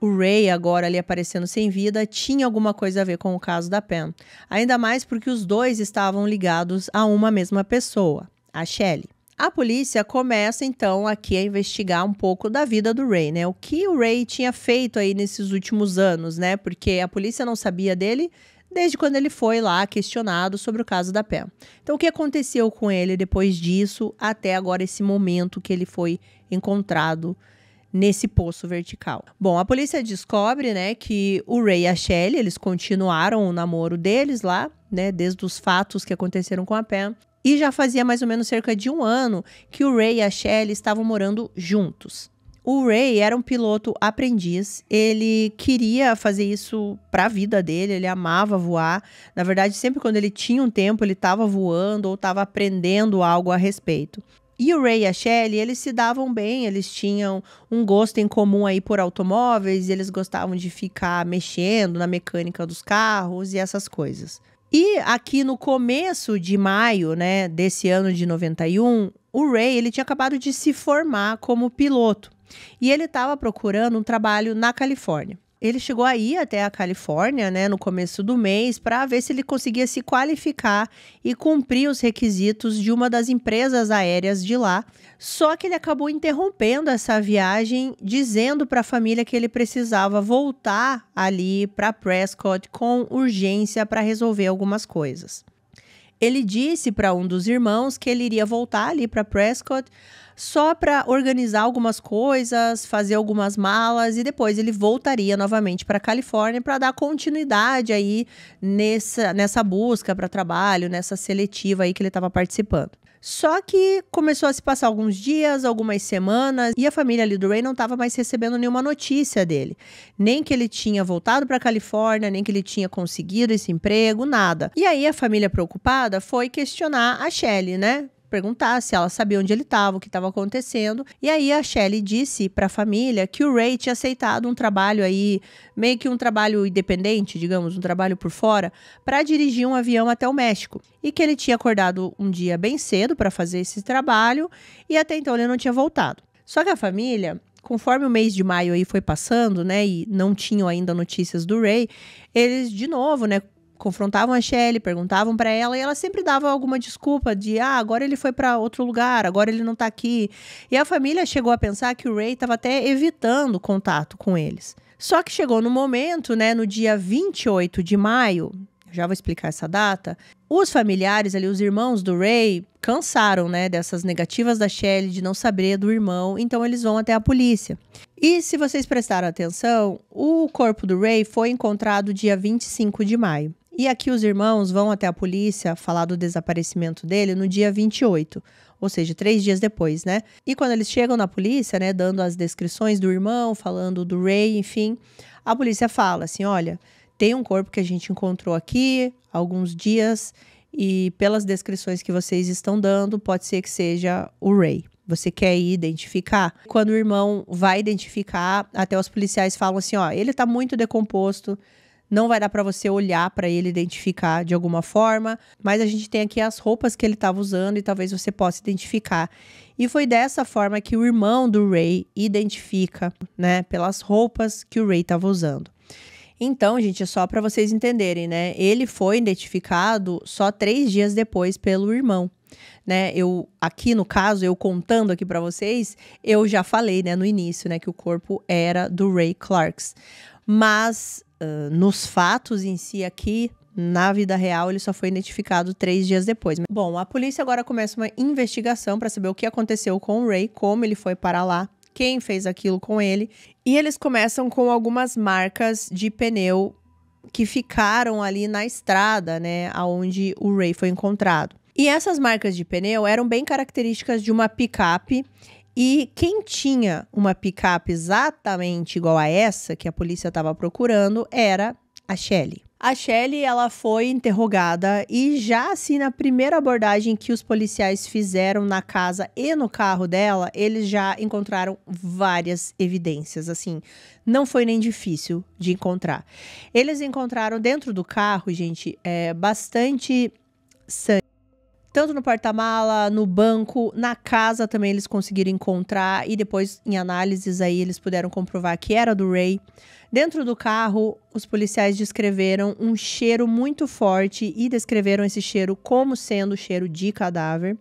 o Ray, agora ali aparecendo sem vida, tinha alguma coisa a ver com o caso da Pen. Ainda mais porque os dois estavam ligados a uma mesma pessoa, a Shelley. A polícia começa então aqui a investigar um pouco da vida do Ray, né? O que o Ray tinha feito aí nesses últimos anos, né? Porque a polícia não sabia dele desde quando ele foi lá questionado sobre o caso da Pen. Então, o que aconteceu com ele depois disso até agora esse momento que ele foi encontrado nesse poço vertical. Bom, a polícia descobre, né, que o Ray e a Shelley, eles continuaram o namoro deles lá, né, desde os fatos que aconteceram com a Pam. E já fazia mais ou menos cerca de um ano que o Ray e a Shelley estavam morando juntos. O Ray era um piloto aprendiz, ele queria fazer isso para a vida dele, ele amava voar. Na verdade, sempre quando ele tinha um tempo, ele estava voando ou estava aprendendo algo a respeito e o Ray e a Shelley, eles se davam bem, eles tinham um gosto em comum aí por automóveis, eles gostavam de ficar mexendo na mecânica dos carros e essas coisas. E aqui no começo de maio, né, desse ano de 91, o Ray, ele tinha acabado de se formar como piloto. E ele estava procurando um trabalho na Califórnia ele chegou aí até a Califórnia, né, no começo do mês, para ver se ele conseguia se qualificar e cumprir os requisitos de uma das empresas aéreas de lá. Só que ele acabou interrompendo essa viagem, dizendo para a família que ele precisava voltar ali para Prescott com urgência para resolver algumas coisas. Ele disse para um dos irmãos que ele iria voltar ali para Prescott só para organizar algumas coisas, fazer algumas malas e depois ele voltaria novamente para a Califórnia para dar continuidade aí nessa, nessa busca para trabalho, nessa seletiva aí que ele estava participando. Só que começou a se passar alguns dias, algumas semanas, e a família ali do Ray não estava mais recebendo nenhuma notícia dele. Nem que ele tinha voltado para a Califórnia, nem que ele tinha conseguido esse emprego, nada. E aí a família preocupada foi questionar a Shelley, né? perguntar se ela sabia onde ele estava, o que estava acontecendo. E aí a Shelley disse para a família que o Ray tinha aceitado um trabalho aí, meio que um trabalho independente, digamos, um trabalho por fora, para dirigir um avião até o México. E que ele tinha acordado um dia bem cedo para fazer esse trabalho e até então ele não tinha voltado. Só que a família conforme o mês de maio aí foi passando, né, e não tinham ainda notícias do Ray, eles de novo, né, confrontavam a Shelly, perguntavam para ela e ela sempre dava alguma desculpa de ah, agora ele foi para outro lugar, agora ele não tá aqui. E a família chegou a pensar que o Ray estava até evitando contato com eles. Só que chegou no momento, né, no dia 28 de maio, já vou explicar essa data, os familiares ali, os irmãos do Ray, cansaram, né, dessas negativas da Shelly de não saber do irmão, então eles vão até a polícia. E se vocês prestaram atenção, o corpo do Ray foi encontrado dia 25 de maio. E aqui os irmãos vão até a polícia falar do desaparecimento dele no dia 28, ou seja, três dias depois, né? E quando eles chegam na polícia, né, dando as descrições do irmão, falando do Ray, enfim, a polícia fala assim: olha, tem um corpo que a gente encontrou aqui há alguns dias e pelas descrições que vocês estão dando, pode ser que seja o Ray. Você quer ir identificar? Quando o irmão vai identificar, até os policiais falam assim: ó, ele tá muito decomposto, não vai dar para você olhar para ele identificar de alguma forma, mas a gente tem aqui as roupas que ele estava usando e talvez você possa identificar. E foi dessa forma que o irmão do Ray identifica, né, pelas roupas que o Ray estava usando. Então, gente, é só para vocês entenderem, né? Ele foi identificado só três dias depois pelo irmão. Né, eu aqui no caso, eu contando aqui para vocês, eu já falei, né, no início, né, que o corpo era do Ray Clarks. Mas nos fatos em si aqui, na vida real, ele só foi identificado três dias depois. Bom, a polícia agora começa uma investigação para saber o que aconteceu com o Ray, como ele foi para lá, quem fez aquilo com ele. E eles começam com algumas marcas de pneu que ficaram ali na estrada, né, aonde o Ray foi encontrado. E essas marcas de pneu eram bem características de uma picape e quem tinha uma picape exatamente igual a essa que a polícia estava procurando era a Shelley. A Shelley, ela foi interrogada e já assim na primeira abordagem que os policiais fizeram na casa e no carro dela, eles já encontraram várias evidências, assim, não foi nem difícil de encontrar. Eles encontraram dentro do carro, gente, é, bastante sangue tanto no porta-mala, no banco, na casa também eles conseguiram encontrar e depois em análises aí eles puderam comprovar que era do Ray. Dentro do carro, os policiais descreveram um cheiro muito forte e descreveram esse cheiro como sendo o cheiro de cadáver.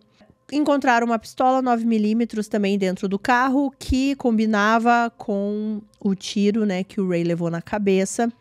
Encontraram uma pistola 9mm também dentro do carro que combinava com o tiro, né, que o Ray levou na cabeça.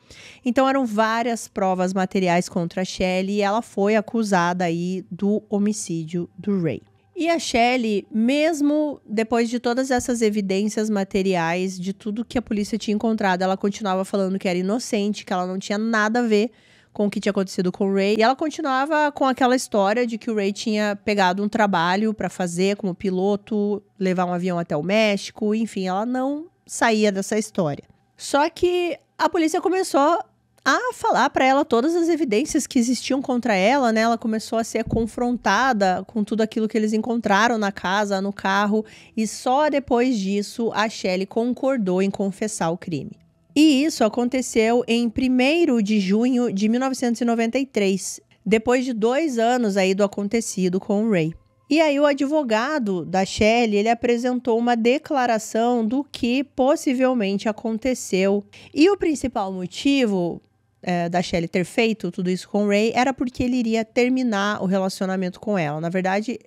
Então eram várias provas materiais contra a Shelley e ela foi acusada aí do homicídio do Ray. E a Shelley, mesmo depois de todas essas evidências materiais, de tudo que a polícia tinha encontrado, ela continuava falando que era inocente, que ela não tinha nada a ver com o que tinha acontecido com o Ray. E ela continuava com aquela história de que o Ray tinha pegado um trabalho para fazer como piloto, levar um avião até o México, enfim, ela não saía dessa história. Só que a polícia começou a falar para ela todas as evidências que existiam contra ela, né? Ela começou a ser confrontada com tudo aquilo que eles encontraram na casa, no carro, e só depois disso a Shelley concordou em confessar o crime. E isso aconteceu em 1 de junho de 1993, depois de dois anos aí do acontecido com o Ray. E aí o advogado da Shelley, ele apresentou uma declaração do que possivelmente aconteceu. E o principal motivo é, da Shelley ter feito tudo isso com o Ray era porque ele iria terminar o relacionamento com ela. Na verdade,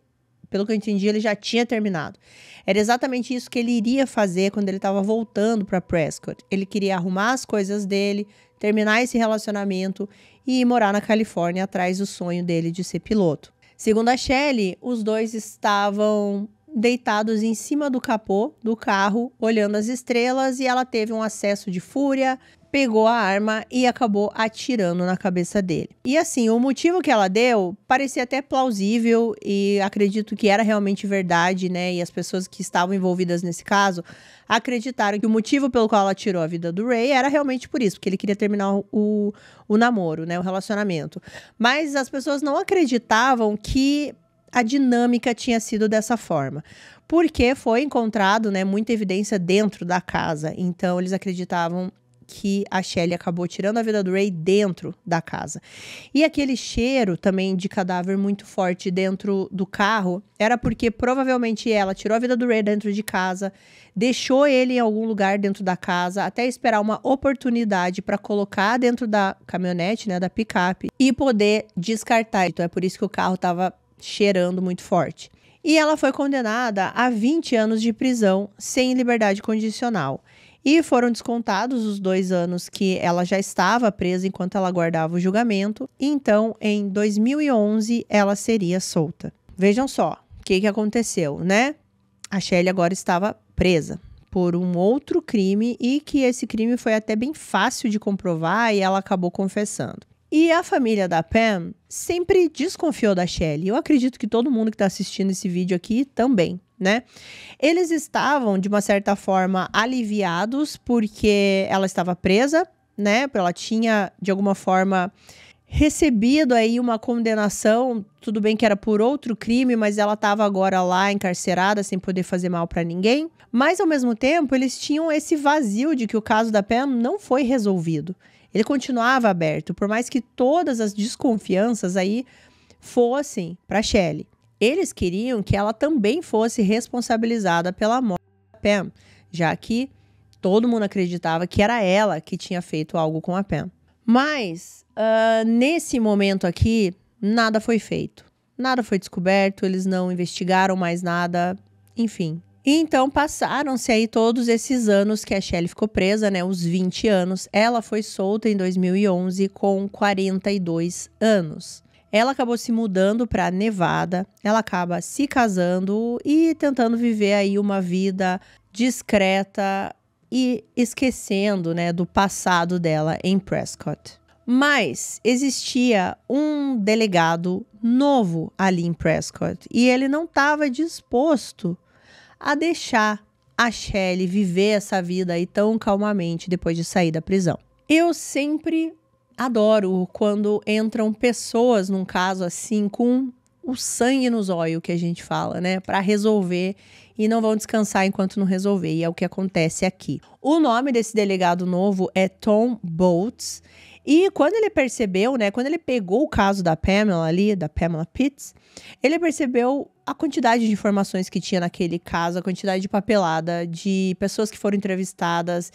pelo que eu entendi, ele já tinha terminado. Era exatamente isso que ele iria fazer quando ele estava voltando para Prescott. Ele queria arrumar as coisas dele, terminar esse relacionamento e ir morar na Califórnia atrás do sonho dele de ser piloto. Segundo a Shelley, os dois estavam deitados em cima do capô do carro, olhando as estrelas, e ela teve um acesso de fúria, pegou a arma e acabou atirando na cabeça dele. E assim, o motivo que ela deu parecia até plausível e acredito que era realmente verdade, né? E as pessoas que estavam envolvidas nesse caso acreditaram que o motivo pelo qual ela tirou a vida do Ray era realmente por isso, porque ele queria terminar o, o namoro, né? O relacionamento. Mas as pessoas não acreditavam que a dinâmica tinha sido dessa forma. Porque foi encontrado né, muita evidência dentro da casa. Então, eles acreditavam que a Shelly acabou tirando a vida do Ray dentro da casa. E aquele cheiro também de cadáver muito forte dentro do carro era porque provavelmente ela tirou a vida do Ray dentro de casa, deixou ele em algum lugar dentro da casa até esperar uma oportunidade para colocar dentro da caminhonete, né, da picape e poder descartar. Então é por isso que o carro estava cheirando muito forte. E ela foi condenada a 20 anos de prisão sem liberdade condicional e foram descontados os dois anos que ela já estava presa enquanto ela aguardava o julgamento. Então, em 2011, ela seria solta. Vejam só o que, que aconteceu, né? A Shelley agora estava presa por um outro crime e que esse crime foi até bem fácil de comprovar e ela acabou confessando. E a família da Pam sempre desconfiou da Shelley. Eu acredito que todo mundo que está assistindo esse vídeo aqui também né? Eles estavam, de uma certa forma, aliviados porque ela estava presa, né? Porque ela tinha, de alguma forma, recebido aí uma condenação. Tudo bem que era por outro crime, mas ela estava agora lá encarcerada sem poder fazer mal para ninguém. Mas ao mesmo tempo, eles tinham esse vazio de que o caso da Pam não foi resolvido. Ele continuava aberto, por mais que todas as desconfianças aí fossem para Shelley. Eles queriam que ela também fosse responsabilizada pela morte da Pam, já que todo mundo acreditava que era ela que tinha feito algo com a Pam. Mas uh, nesse momento aqui, nada foi feito. Nada foi descoberto, eles não investigaram mais nada, enfim. Então passaram-se aí todos esses anos que a Shelley ficou presa, né? Os 20 anos. Ela foi solta em 2011 com 42 anos. Ela acabou se mudando para Nevada, ela acaba se casando e tentando viver aí uma vida discreta e esquecendo, né, do passado dela em Prescott. Mas existia um delegado novo ali em Prescott e ele não estava disposto a deixar a Shelley viver essa vida aí tão calmamente depois de sair da prisão. Eu sempre adoro quando entram pessoas num caso assim com o sangue nos olhos que a gente fala, né, para resolver e não vão descansar enquanto não resolver, e é o que acontece aqui. O nome desse delegado novo é Tom Boltz. E quando ele percebeu, né, quando ele pegou o caso da Pamela ali, da Pamela Pitts, ele percebeu a quantidade de informações que tinha naquele caso, a quantidade de papelada, de pessoas que foram entrevistadas.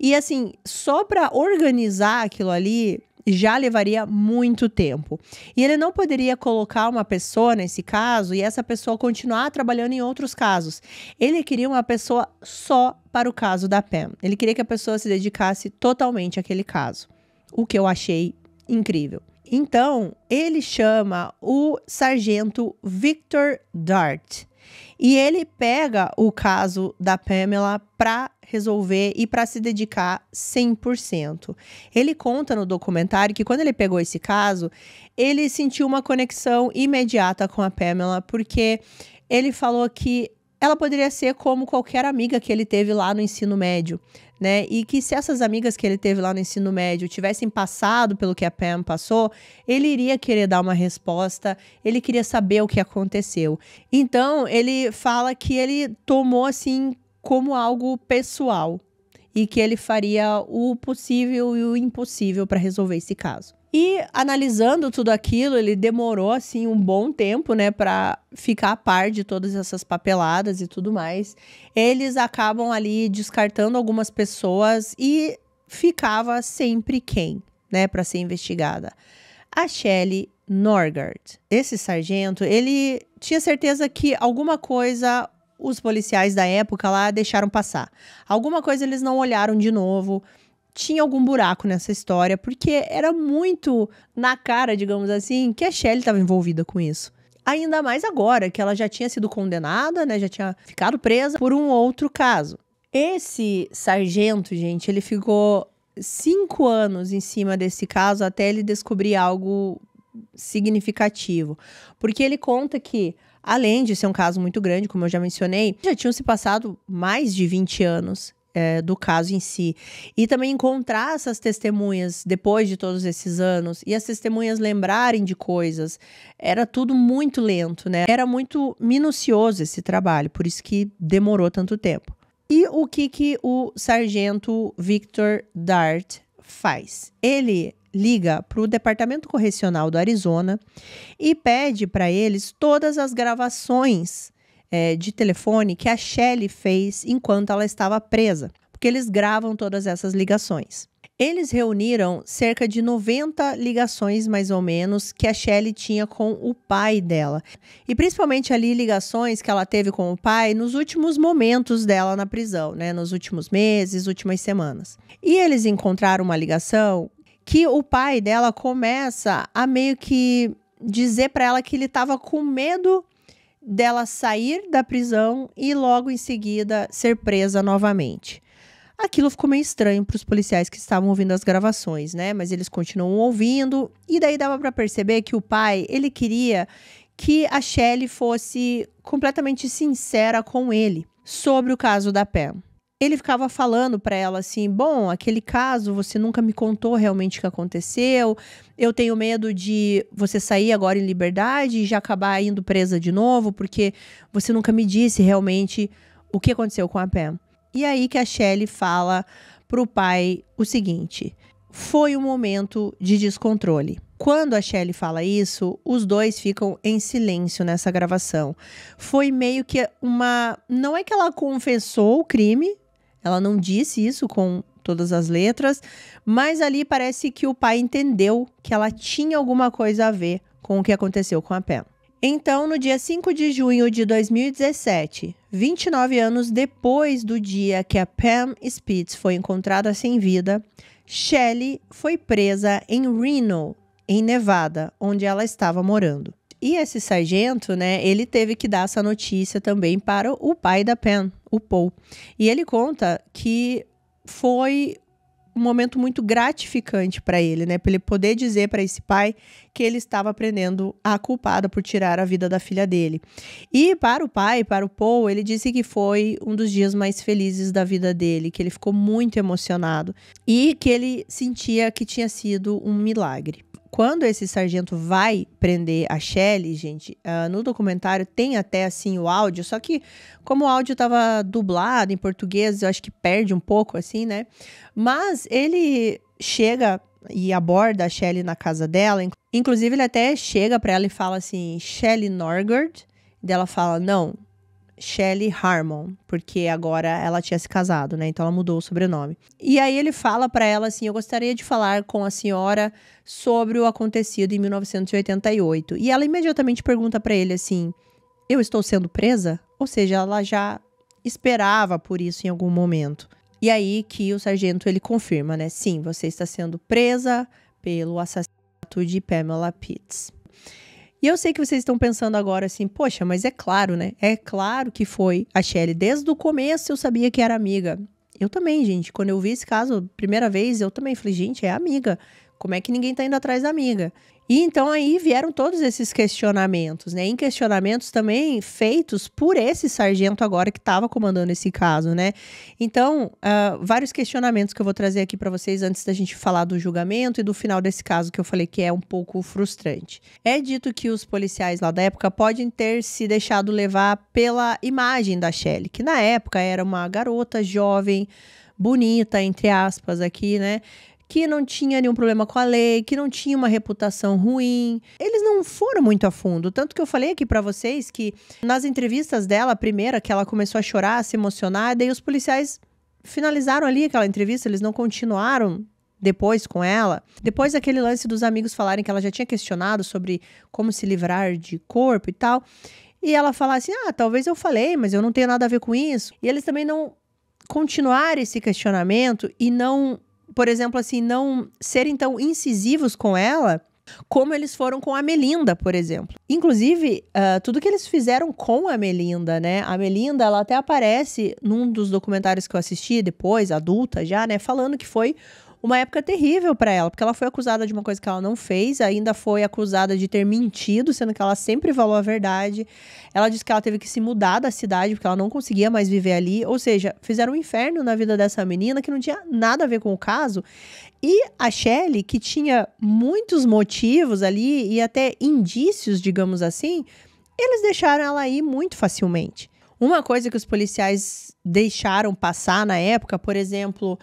E assim, só para organizar aquilo ali já levaria muito tempo. E ele não poderia colocar uma pessoa nesse caso e essa pessoa continuar trabalhando em outros casos. Ele queria uma pessoa só para o caso da Pam. Ele queria que a pessoa se dedicasse totalmente àquele caso. O que eu achei incrível. Então, ele chama o sargento Victor Dart e ele pega o caso da Pamela para resolver e para se dedicar 100%. Ele conta no documentário que quando ele pegou esse caso, ele sentiu uma conexão imediata com a Pamela porque ele falou que ela poderia ser como qualquer amiga que ele teve lá no ensino médio, né? E que se essas amigas que ele teve lá no ensino médio tivessem passado pelo que a Pam passou, ele iria querer dar uma resposta, ele queria saber o que aconteceu. Então, ele fala que ele tomou assim como algo pessoal e que ele faria o possível e o impossível para resolver esse caso. E analisando tudo aquilo, ele demorou assim um bom tempo, né, para ficar a par de todas essas papeladas e tudo mais. Eles acabam ali descartando algumas pessoas e ficava sempre quem, né, para ser investigada. A Shelley Norgard. Esse sargento, ele tinha certeza que alguma coisa os policiais da época lá deixaram passar. Alguma coisa eles não olharam de novo tinha algum buraco nessa história, porque era muito na cara, digamos assim, que a Shelley estava envolvida com isso. Ainda mais agora que ela já tinha sido condenada, né, já tinha ficado presa por um outro caso. Esse sargento, gente, ele ficou cinco anos em cima desse caso até ele descobrir algo significativo. Porque ele conta que, além de ser um caso muito grande, como eu já mencionei, já tinham se passado mais de 20 anos é, do caso em si. E também encontrar essas testemunhas depois de todos esses anos e as testemunhas lembrarem de coisas. Era tudo muito lento, né? Era muito minucioso esse trabalho, por isso que demorou tanto tempo. E o que, que o sargento Victor Dart faz? Ele liga para o Departamento Correcional do Arizona e pede para eles todas as gravações é, de telefone que a Shelley fez enquanto ela estava presa, porque eles gravam todas essas ligações. Eles reuniram cerca de 90 ligações, mais ou menos, que a Shelley tinha com o pai dela. E principalmente ali ligações que ela teve com o pai nos últimos momentos dela na prisão, né? Nos últimos meses, últimas semanas. E eles encontraram uma ligação que o pai dela começa a meio que dizer para ela que ele estava com medo dela sair da prisão e logo em seguida ser presa novamente. Aquilo ficou meio estranho para os policiais que estavam ouvindo as gravações, né? Mas eles continuam ouvindo e daí dava para perceber que o pai, ele queria que a Shelley fosse completamente sincera com ele sobre o caso da Pam ele ficava falando para ela assim: "Bom, aquele caso você nunca me contou realmente o que aconteceu. Eu tenho medo de você sair agora em liberdade e já acabar indo presa de novo, porque você nunca me disse realmente o que aconteceu com a Pam". E aí que a Shelley fala pro pai o seguinte: "Foi um momento de descontrole". Quando a Shelley fala isso, os dois ficam em silêncio nessa gravação. Foi meio que uma. Não é que ela confessou o crime, ela não disse isso com todas as letras, mas ali parece que o pai entendeu que ela tinha alguma coisa a ver com o que aconteceu com a Pam. Então, no dia 5 de junho de 2017, 29 anos depois do dia que a Pam Spitz foi encontrada sem vida, Shelley foi presa em Reno, em Nevada, onde ela estava morando. E esse sargento, né, ele teve que dar essa notícia também para o pai da Pen, o Paul. E ele conta que foi um momento muito gratificante para ele, né, para ele poder dizer para esse pai que ele estava aprendendo a culpada por tirar a vida da filha dele. E para o pai, para o Paul, ele disse que foi um dos dias mais felizes da vida dele, que ele ficou muito emocionado e que ele sentia que tinha sido um milagre quando esse sargento vai prender a Shelley, gente, uh, no documentário tem até assim o áudio, só que como o áudio estava dublado em português, eu acho que perde um pouco assim, né? Mas ele chega e aborda a Shelley na casa dela, inclusive ele até chega para ela e fala assim: "Shelley Norgard", dela fala: "Não, Shelley Harmon, porque agora ela tinha se casado, né? Então ela mudou o sobrenome. E aí ele fala para ela assim: "Eu gostaria de falar com a senhora sobre o acontecido em 1988". E ela imediatamente pergunta para ele assim: "Eu estou sendo presa?" Ou seja, ela já esperava por isso em algum momento. E aí que o sargento ele confirma, né? Sim, você está sendo presa pelo assassinato de Pamela Pitts. E eu sei que vocês estão pensando agora assim, poxa, mas é claro, né? É claro que foi a Shelly. Desde o começo eu sabia que era amiga. Eu também, gente. Quando eu vi esse caso, primeira vez, eu também falei, gente, é amiga. Como é que ninguém tá indo atrás da amiga? E então aí vieram todos esses questionamentos, né? Em questionamentos também feitos por esse sargento agora que estava comandando esse caso, né? Então, uh, vários questionamentos que eu vou trazer aqui para vocês antes da gente falar do julgamento e do final desse caso que eu falei que é um pouco frustrante. É dito que os policiais lá da época podem ter se deixado levar pela imagem da Shelley, que na época era uma garota jovem, bonita, entre aspas, aqui, né? que não tinha nenhum problema com a lei, que não tinha uma reputação ruim. Eles não foram muito a fundo, tanto que eu falei aqui para vocês que nas entrevistas dela, a primeira que ela começou a chorar, a se emocionar, daí os policiais finalizaram ali aquela entrevista, eles não continuaram depois com ela. Depois daquele lance dos amigos falarem que ela já tinha questionado sobre como se livrar de corpo e tal. E ela falar assim: ah, talvez eu falei, mas eu não tenho nada a ver com isso. E eles também não continuar esse questionamento e não por exemplo, assim, não serem tão incisivos com ela como eles foram com a Melinda, por exemplo. Inclusive, uh, tudo que eles fizeram com a Melinda, né? A Melinda, ela até aparece num dos documentários que eu assisti depois, adulta já, né? Falando que foi uma época terrível para ela, porque ela foi acusada de uma coisa que ela não fez, ainda foi acusada de ter mentido, sendo que ela sempre falou a verdade. Ela disse que ela teve que se mudar da cidade porque ela não conseguia mais viver ali, ou seja, fizeram um inferno na vida dessa menina que não tinha nada a ver com o caso. E a Shelley, que tinha muitos motivos ali e até indícios, digamos assim, eles deixaram ela ir muito facilmente. Uma coisa que os policiais deixaram passar na época, por exemplo,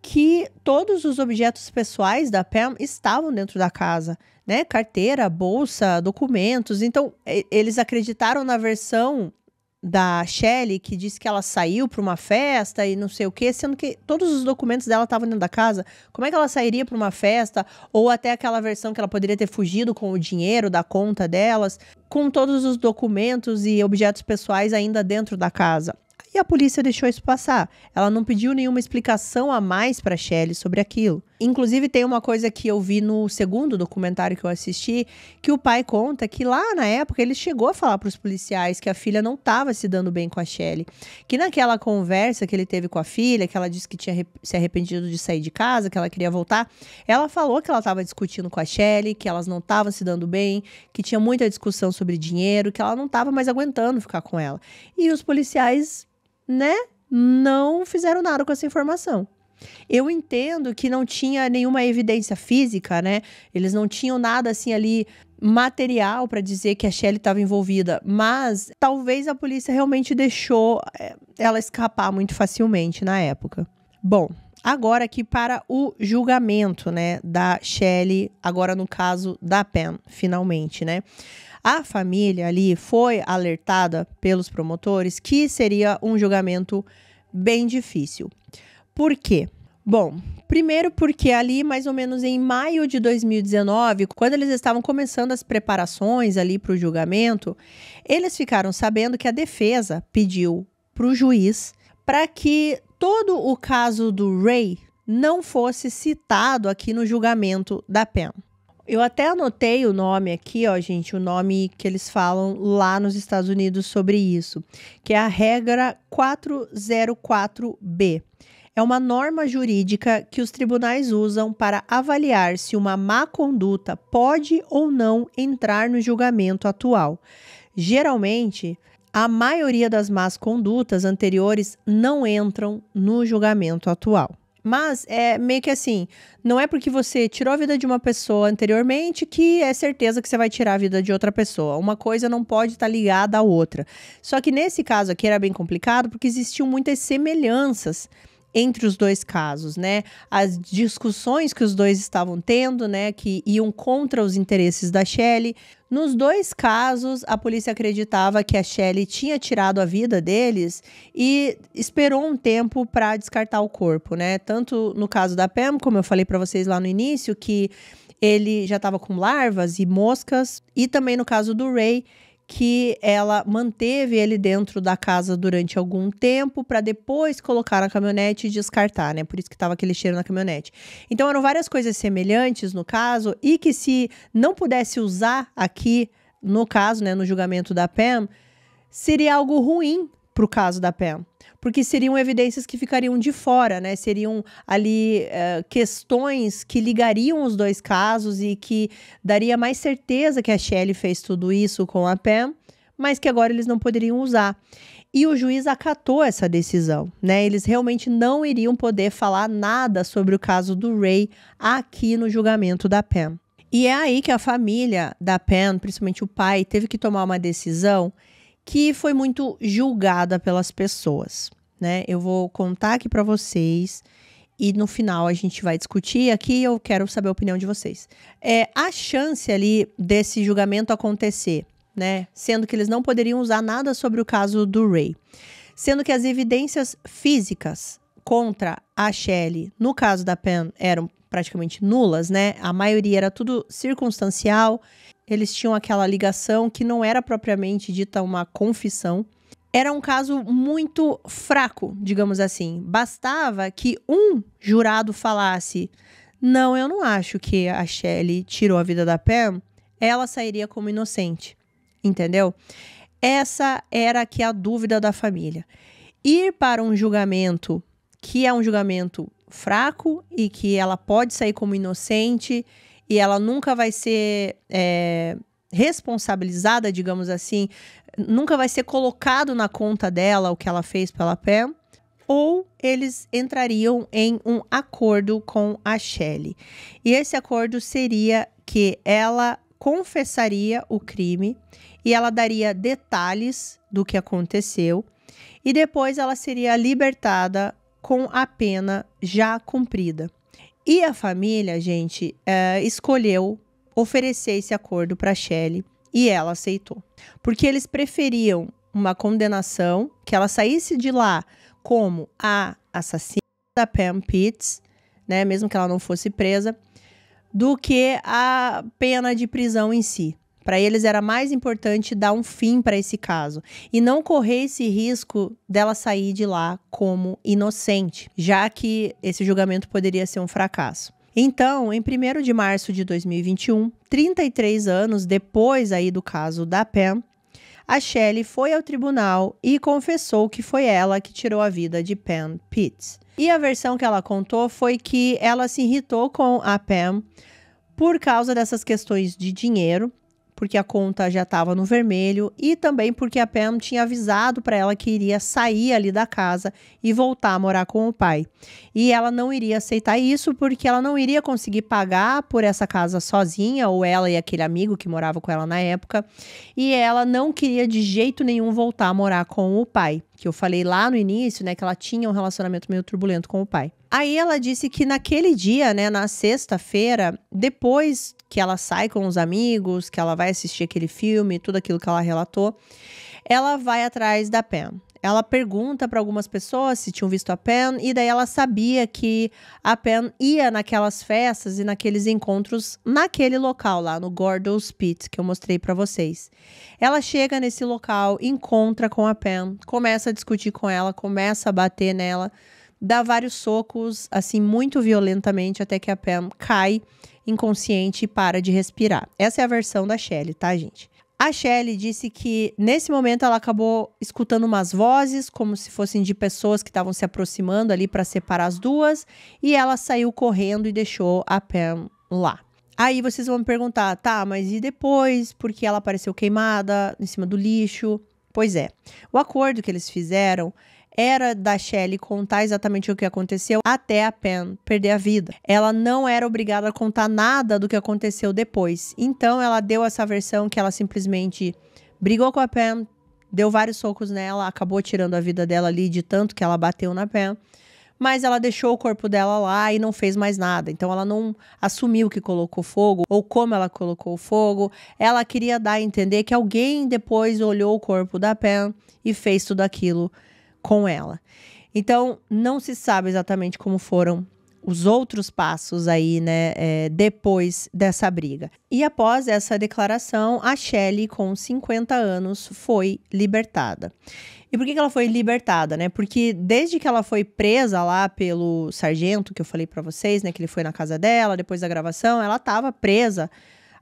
que todos os objetos pessoais da Pam estavam dentro da casa, né? Carteira, bolsa, documentos. Então, eles acreditaram na versão da Shelley que disse que ela saiu para uma festa e não sei o que, sendo que todos os documentos dela estavam dentro da casa. Como é que ela sairia para uma festa? Ou até aquela versão que ela poderia ter fugido com o dinheiro da conta delas, com todos os documentos e objetos pessoais ainda dentro da casa e a polícia deixou isso passar. Ela não pediu nenhuma explicação a mais para Shelley sobre aquilo. Inclusive, tem uma coisa que eu vi no segundo documentário que eu assisti, que o pai conta que lá na época ele chegou a falar para os policiais que a filha não estava se dando bem com a Shelly. Que naquela conversa que ele teve com a filha, que ela disse que tinha se arrependido de sair de casa, que ela queria voltar, ela falou que ela estava discutindo com a Shelly, que elas não estavam se dando bem, que tinha muita discussão sobre dinheiro, que ela não estava mais aguentando ficar com ela. E os policiais, né, não fizeram nada com essa informação. Eu entendo que não tinha nenhuma evidência física, né? Eles não tinham nada assim ali material para dizer que a Shelley estava envolvida, mas talvez a polícia realmente deixou eh, ela escapar muito facilmente na época. Bom, agora aqui para o julgamento, né, da Shelley, agora no caso da Pam, finalmente, né? A família ali foi alertada pelos promotores que seria um julgamento bem difícil. Por quê? Bom, primeiro porque ali mais ou menos em maio de 2019, quando eles estavam começando as preparações ali para o julgamento, eles ficaram sabendo que a defesa pediu para o juiz para que todo o caso do Ray não fosse citado aqui no julgamento da Pen. Eu até anotei o nome aqui, ó, gente, o nome que eles falam lá nos Estados Unidos sobre isso, que é a regra 404B é uma norma jurídica que os tribunais usam para avaliar se uma má conduta pode ou não entrar no julgamento atual. Geralmente, a maioria das más condutas anteriores não entram no julgamento atual. Mas é meio que assim, não é porque você tirou a vida de uma pessoa anteriormente que é certeza que você vai tirar a vida de outra pessoa. Uma coisa não pode estar ligada à outra. Só que nesse caso aqui era bem complicado porque existiam muitas semelhanças entre os dois casos, né? As discussões que os dois estavam tendo, né, que iam contra os interesses da Shelley. Nos dois casos, a polícia acreditava que a Shelley tinha tirado a vida deles e esperou um tempo para descartar o corpo, né? Tanto no caso da Pam, como eu falei para vocês lá no início, que ele já estava com larvas e moscas, e também no caso do Ray, que ela manteve ele dentro da casa durante algum tempo para depois colocar na caminhonete e descartar, né? Por isso que tava aquele cheiro na caminhonete. Então eram várias coisas semelhantes no caso e que se não pudesse usar aqui no caso, né, no julgamento da Pam, seria algo ruim para o caso da PEN, porque seriam evidências que ficariam de fora, né? Seriam ali uh, questões que ligariam os dois casos e que daria mais certeza que a Shelley fez tudo isso com a PEN, mas que agora eles não poderiam usar. E o juiz acatou essa decisão, né? Eles realmente não iriam poder falar nada sobre o caso do Ray aqui no julgamento da PEN. E é aí que a família da Pen, principalmente o pai, teve que tomar uma decisão que foi muito julgada pelas pessoas, né? Eu vou contar aqui para vocês e no final a gente vai discutir aqui. Eu quero saber a opinião de vocês. É a chance ali desse julgamento acontecer, né? Sendo que eles não poderiam usar nada sobre o caso do Ray, sendo que as evidências físicas contra a Shelley, no caso da Pen, eram praticamente nulas, né? A maioria era tudo circunstancial eles tinham aquela ligação que não era propriamente dita uma confissão. Era um caso muito fraco, digamos assim. Bastava que um jurado falasse: Não, eu não acho que a Shelley tirou a vida da Pam, ela sairia como inocente. Entendeu? Essa era aqui é a dúvida da família. Ir para um julgamento que é um julgamento fraco e que ela pode sair como inocente e ela nunca vai ser é, responsabilizada, digamos assim, nunca vai ser colocado na conta dela o que ela fez pela Pam, ou eles entrariam em um acordo com a Shelley. E esse acordo seria que ela confessaria o crime e ela daria detalhes do que aconteceu e depois ela seria libertada com a pena já cumprida. E a família, gente, é, escolheu oferecer esse acordo para Shelley e ela aceitou. Porque eles preferiam uma condenação, que ela saísse de lá como a assassina da Pam Pitts, né, mesmo que ela não fosse presa, do que a pena de prisão em si. Para eles era mais importante dar um fim para esse caso e não correr esse risco dela sair de lá como inocente, já que esse julgamento poderia ser um fracasso. Então, em 1 de março de 2021, 33 anos depois aí do caso da Pam, a Shelley foi ao tribunal e confessou que foi ela que tirou a vida de Pam Pitts. E a versão que ela contou foi que ela se irritou com a Pam por causa dessas questões de dinheiro porque a conta já estava no vermelho e também porque a Pam tinha avisado para ela que iria sair ali da casa e voltar a morar com o pai. E ela não iria aceitar isso porque ela não iria conseguir pagar por essa casa sozinha, ou ela e aquele amigo que morava com ela na época, e ela não queria de jeito nenhum voltar a morar com o pai que eu falei lá no início, né, que ela tinha um relacionamento meio turbulento com o pai. Aí ela disse que naquele dia, né, na sexta-feira, depois que ela sai com os amigos, que ela vai assistir aquele filme, tudo aquilo que ela relatou, ela vai atrás da Pam ela pergunta para algumas pessoas se tinham visto a Pen e daí ela sabia que a Pen ia naquelas festas e naqueles encontros naquele local lá no Gordon's Pit que eu mostrei para vocês. Ela chega nesse local, encontra com a Pen, começa a discutir com ela, começa a bater nela, dá vários socos assim muito violentamente até que a Pen cai inconsciente e para de respirar. Essa é a versão da Shelley, tá, gente? A Shelley disse que nesse momento ela acabou escutando umas vozes, como se fossem de pessoas que estavam se aproximando ali para separar as duas, e ela saiu correndo e deixou a Pam lá. Aí vocês vão me perguntar, tá, mas e depois? Porque ela apareceu queimada em cima do lixo? Pois é, o acordo que eles fizeram era da Shelley contar exatamente o que aconteceu até a Pen perder a vida. Ela não era obrigada a contar nada do que aconteceu depois. Então ela deu essa versão que ela simplesmente brigou com a Pen, deu vários socos nela, acabou tirando a vida dela ali de tanto que ela bateu na Pen mas ela deixou o corpo dela lá e não fez mais nada. Então ela não assumiu que colocou fogo ou como ela colocou fogo. Ela queria dar a entender que alguém depois olhou o corpo da Pen e fez tudo aquilo com ela. Então, não se sabe exatamente como foram os outros passos aí, né, é, depois dessa briga. E após essa declaração, a Shelley, com 50 anos, foi libertada. E por que, que ela foi libertada, né? Porque desde que ela foi presa lá pelo sargento, que eu falei para vocês, né, que ele foi na casa dela, depois da gravação, ela estava presa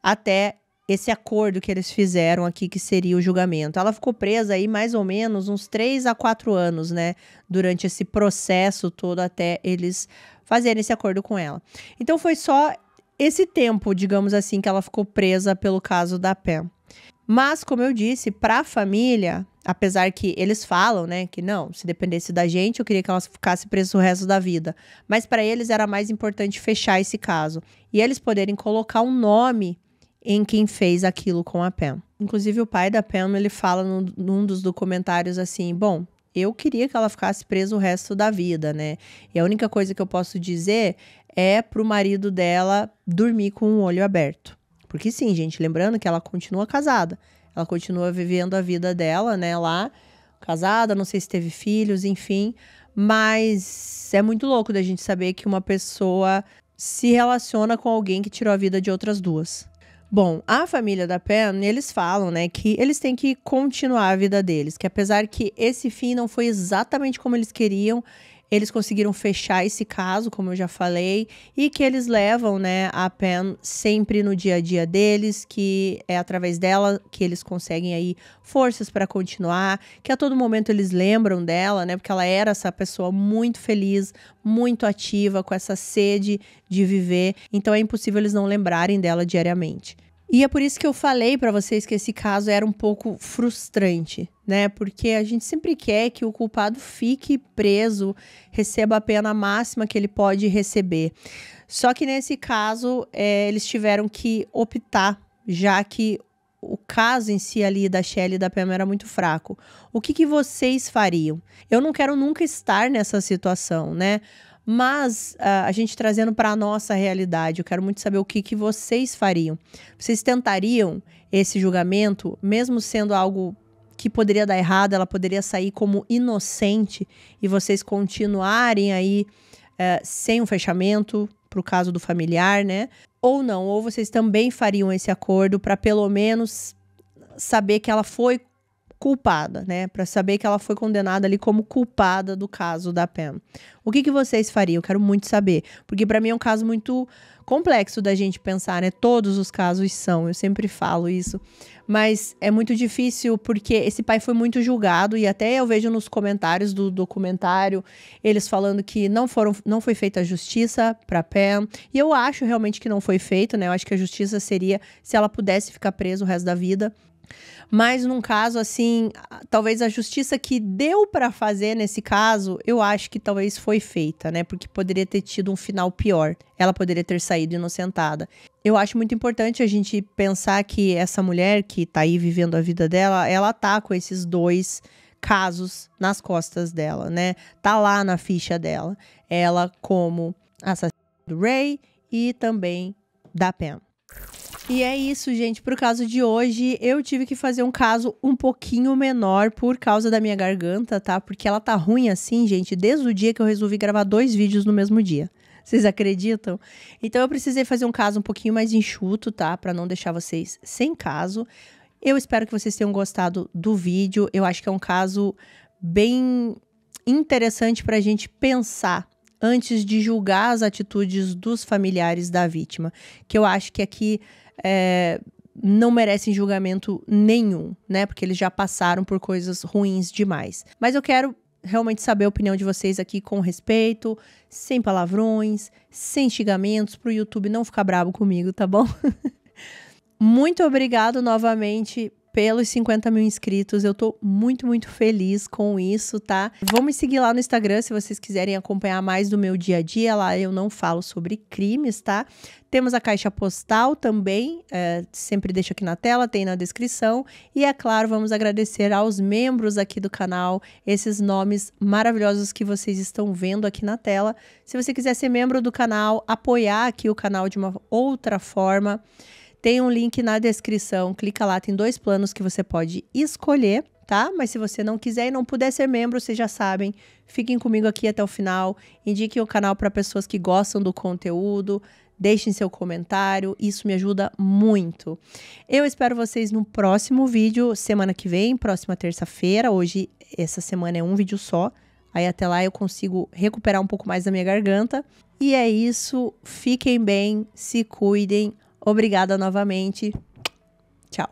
até esse acordo que eles fizeram aqui, que seria o julgamento. Ela ficou presa aí mais ou menos uns três a quatro anos, né? Durante esse processo todo até eles fazerem esse acordo com ela. Então foi só esse tempo, digamos assim, que ela ficou presa pelo caso da Pam. Mas, como eu disse, para a família, apesar que eles falam, né, que não, se dependesse da gente, eu queria que ela ficasse presa o resto da vida. Mas para eles era mais importante fechar esse caso e eles poderem colocar um nome em quem fez aquilo com a Pam. Inclusive, o pai da Pam, ele fala no, num dos documentários assim, bom, eu queria que ela ficasse presa o resto da vida, né? E a única coisa que eu posso dizer é pro marido dela dormir com o olho aberto. Porque sim, gente, lembrando que ela continua casada. Ela continua vivendo a vida dela, né, lá, casada, não sei se teve filhos, enfim, mas é muito louco da gente saber que uma pessoa se relaciona com alguém que tirou a vida de outras duas. Bom, a família da Pen, eles falam, né, que eles têm que continuar a vida deles, que apesar que esse fim não foi exatamente como eles queriam, eles conseguiram fechar esse caso, como eu já falei, e que eles levam, né, a Pen sempre no dia a dia deles, que é através dela que eles conseguem aí forças para continuar, que a todo momento eles lembram dela, né, porque ela era essa pessoa muito feliz, muito ativa, com essa sede de viver. Então é impossível eles não lembrarem dela diariamente. E é por isso que eu falei para vocês que esse caso era um pouco frustrante, né? Porque a gente sempre quer que o culpado fique preso, receba a pena máxima que ele pode receber. Só que nesse caso, é, eles tiveram que optar, já que o caso em si ali da Shelly e da Pam era muito fraco. O que, que vocês fariam? Eu não quero nunca estar nessa situação, né? Mas ah, a gente trazendo para a nossa realidade, eu quero muito saber o que, que vocês fariam. Vocês tentariam esse julgamento, mesmo sendo algo que poderia dar errado, ela poderia sair como inocente e vocês continuarem aí é, sem um fechamento para o caso do familiar, né? Ou não, ou vocês também fariam esse acordo para pelo menos saber que ela foi culpada, né? Para saber que ela foi condenada ali como culpada do caso da Pam. O que, que vocês fariam? Eu quero muito saber, porque para mim é um caso muito complexo da gente pensar, né? Todos os casos são, eu sempre falo isso, mas é muito difícil porque esse pai foi muito julgado e até eu vejo nos comentários do documentário eles falando que não foram não foi feita a justiça para Pam, e eu acho realmente que não foi feito, né? Eu acho que a justiça seria se ela pudesse ficar presa o resto da vida, mas num caso assim, talvez a justiça que deu para fazer nesse caso, eu acho que talvez foi feita, né? Porque poderia ter tido um final pior. Ela poderia ter saído inocentada. Eu acho muito importante a gente pensar que essa mulher que tá aí vivendo a vida dela, ela tá com esses dois casos nas costas dela, né? Tá lá na ficha dela. Ela como assassina do Ray e também da Pam. E é isso, gente. Por caso de hoje, eu tive que fazer um caso um pouquinho menor por causa da minha garganta, tá? Porque ela tá ruim assim, gente, desde o dia que eu resolvi gravar dois vídeos no mesmo dia. Vocês acreditam? Então eu precisei fazer um caso um pouquinho mais enxuto, tá? Para não deixar vocês sem caso. Eu espero que vocês tenham gostado do vídeo. Eu acho que é um caso bem interessante para a gente pensar antes de julgar as atitudes dos familiares da vítima. Que eu acho que aqui é, não merecem julgamento nenhum, né? Porque eles já passaram por coisas ruins demais. Mas eu quero realmente saber a opinião de vocês aqui com respeito, sem palavrões, sem xingamentos, para o YouTube não ficar brabo comigo, tá bom? *laughs* Muito obrigado novamente pelos 50 mil inscritos. Eu tô muito, muito feliz com isso, tá? Vão me seguir lá no Instagram se vocês quiserem acompanhar mais do meu dia a dia. Lá eu não falo sobre crimes, tá? Temos a caixa postal também, é, sempre deixo aqui na tela, tem na descrição. E é claro, vamos agradecer aos membros aqui do canal, esses nomes maravilhosos que vocês estão vendo aqui na tela. Se você quiser ser membro do canal, apoiar aqui o canal de uma outra forma. Tem um link na descrição, clica lá, tem dois planos que você pode escolher, tá? Mas se você não quiser e não puder ser membro, vocês já sabem, fiquem comigo aqui até o final, indiquem o canal para pessoas que gostam do conteúdo, deixem seu comentário, isso me ajuda muito. Eu espero vocês no próximo vídeo, semana que vem, próxima terça-feira. Hoje, essa semana é um vídeo só. Aí até lá eu consigo recuperar um pouco mais da minha garganta. E é isso. Fiquem bem, se cuidem. Obrigada novamente. Tchau.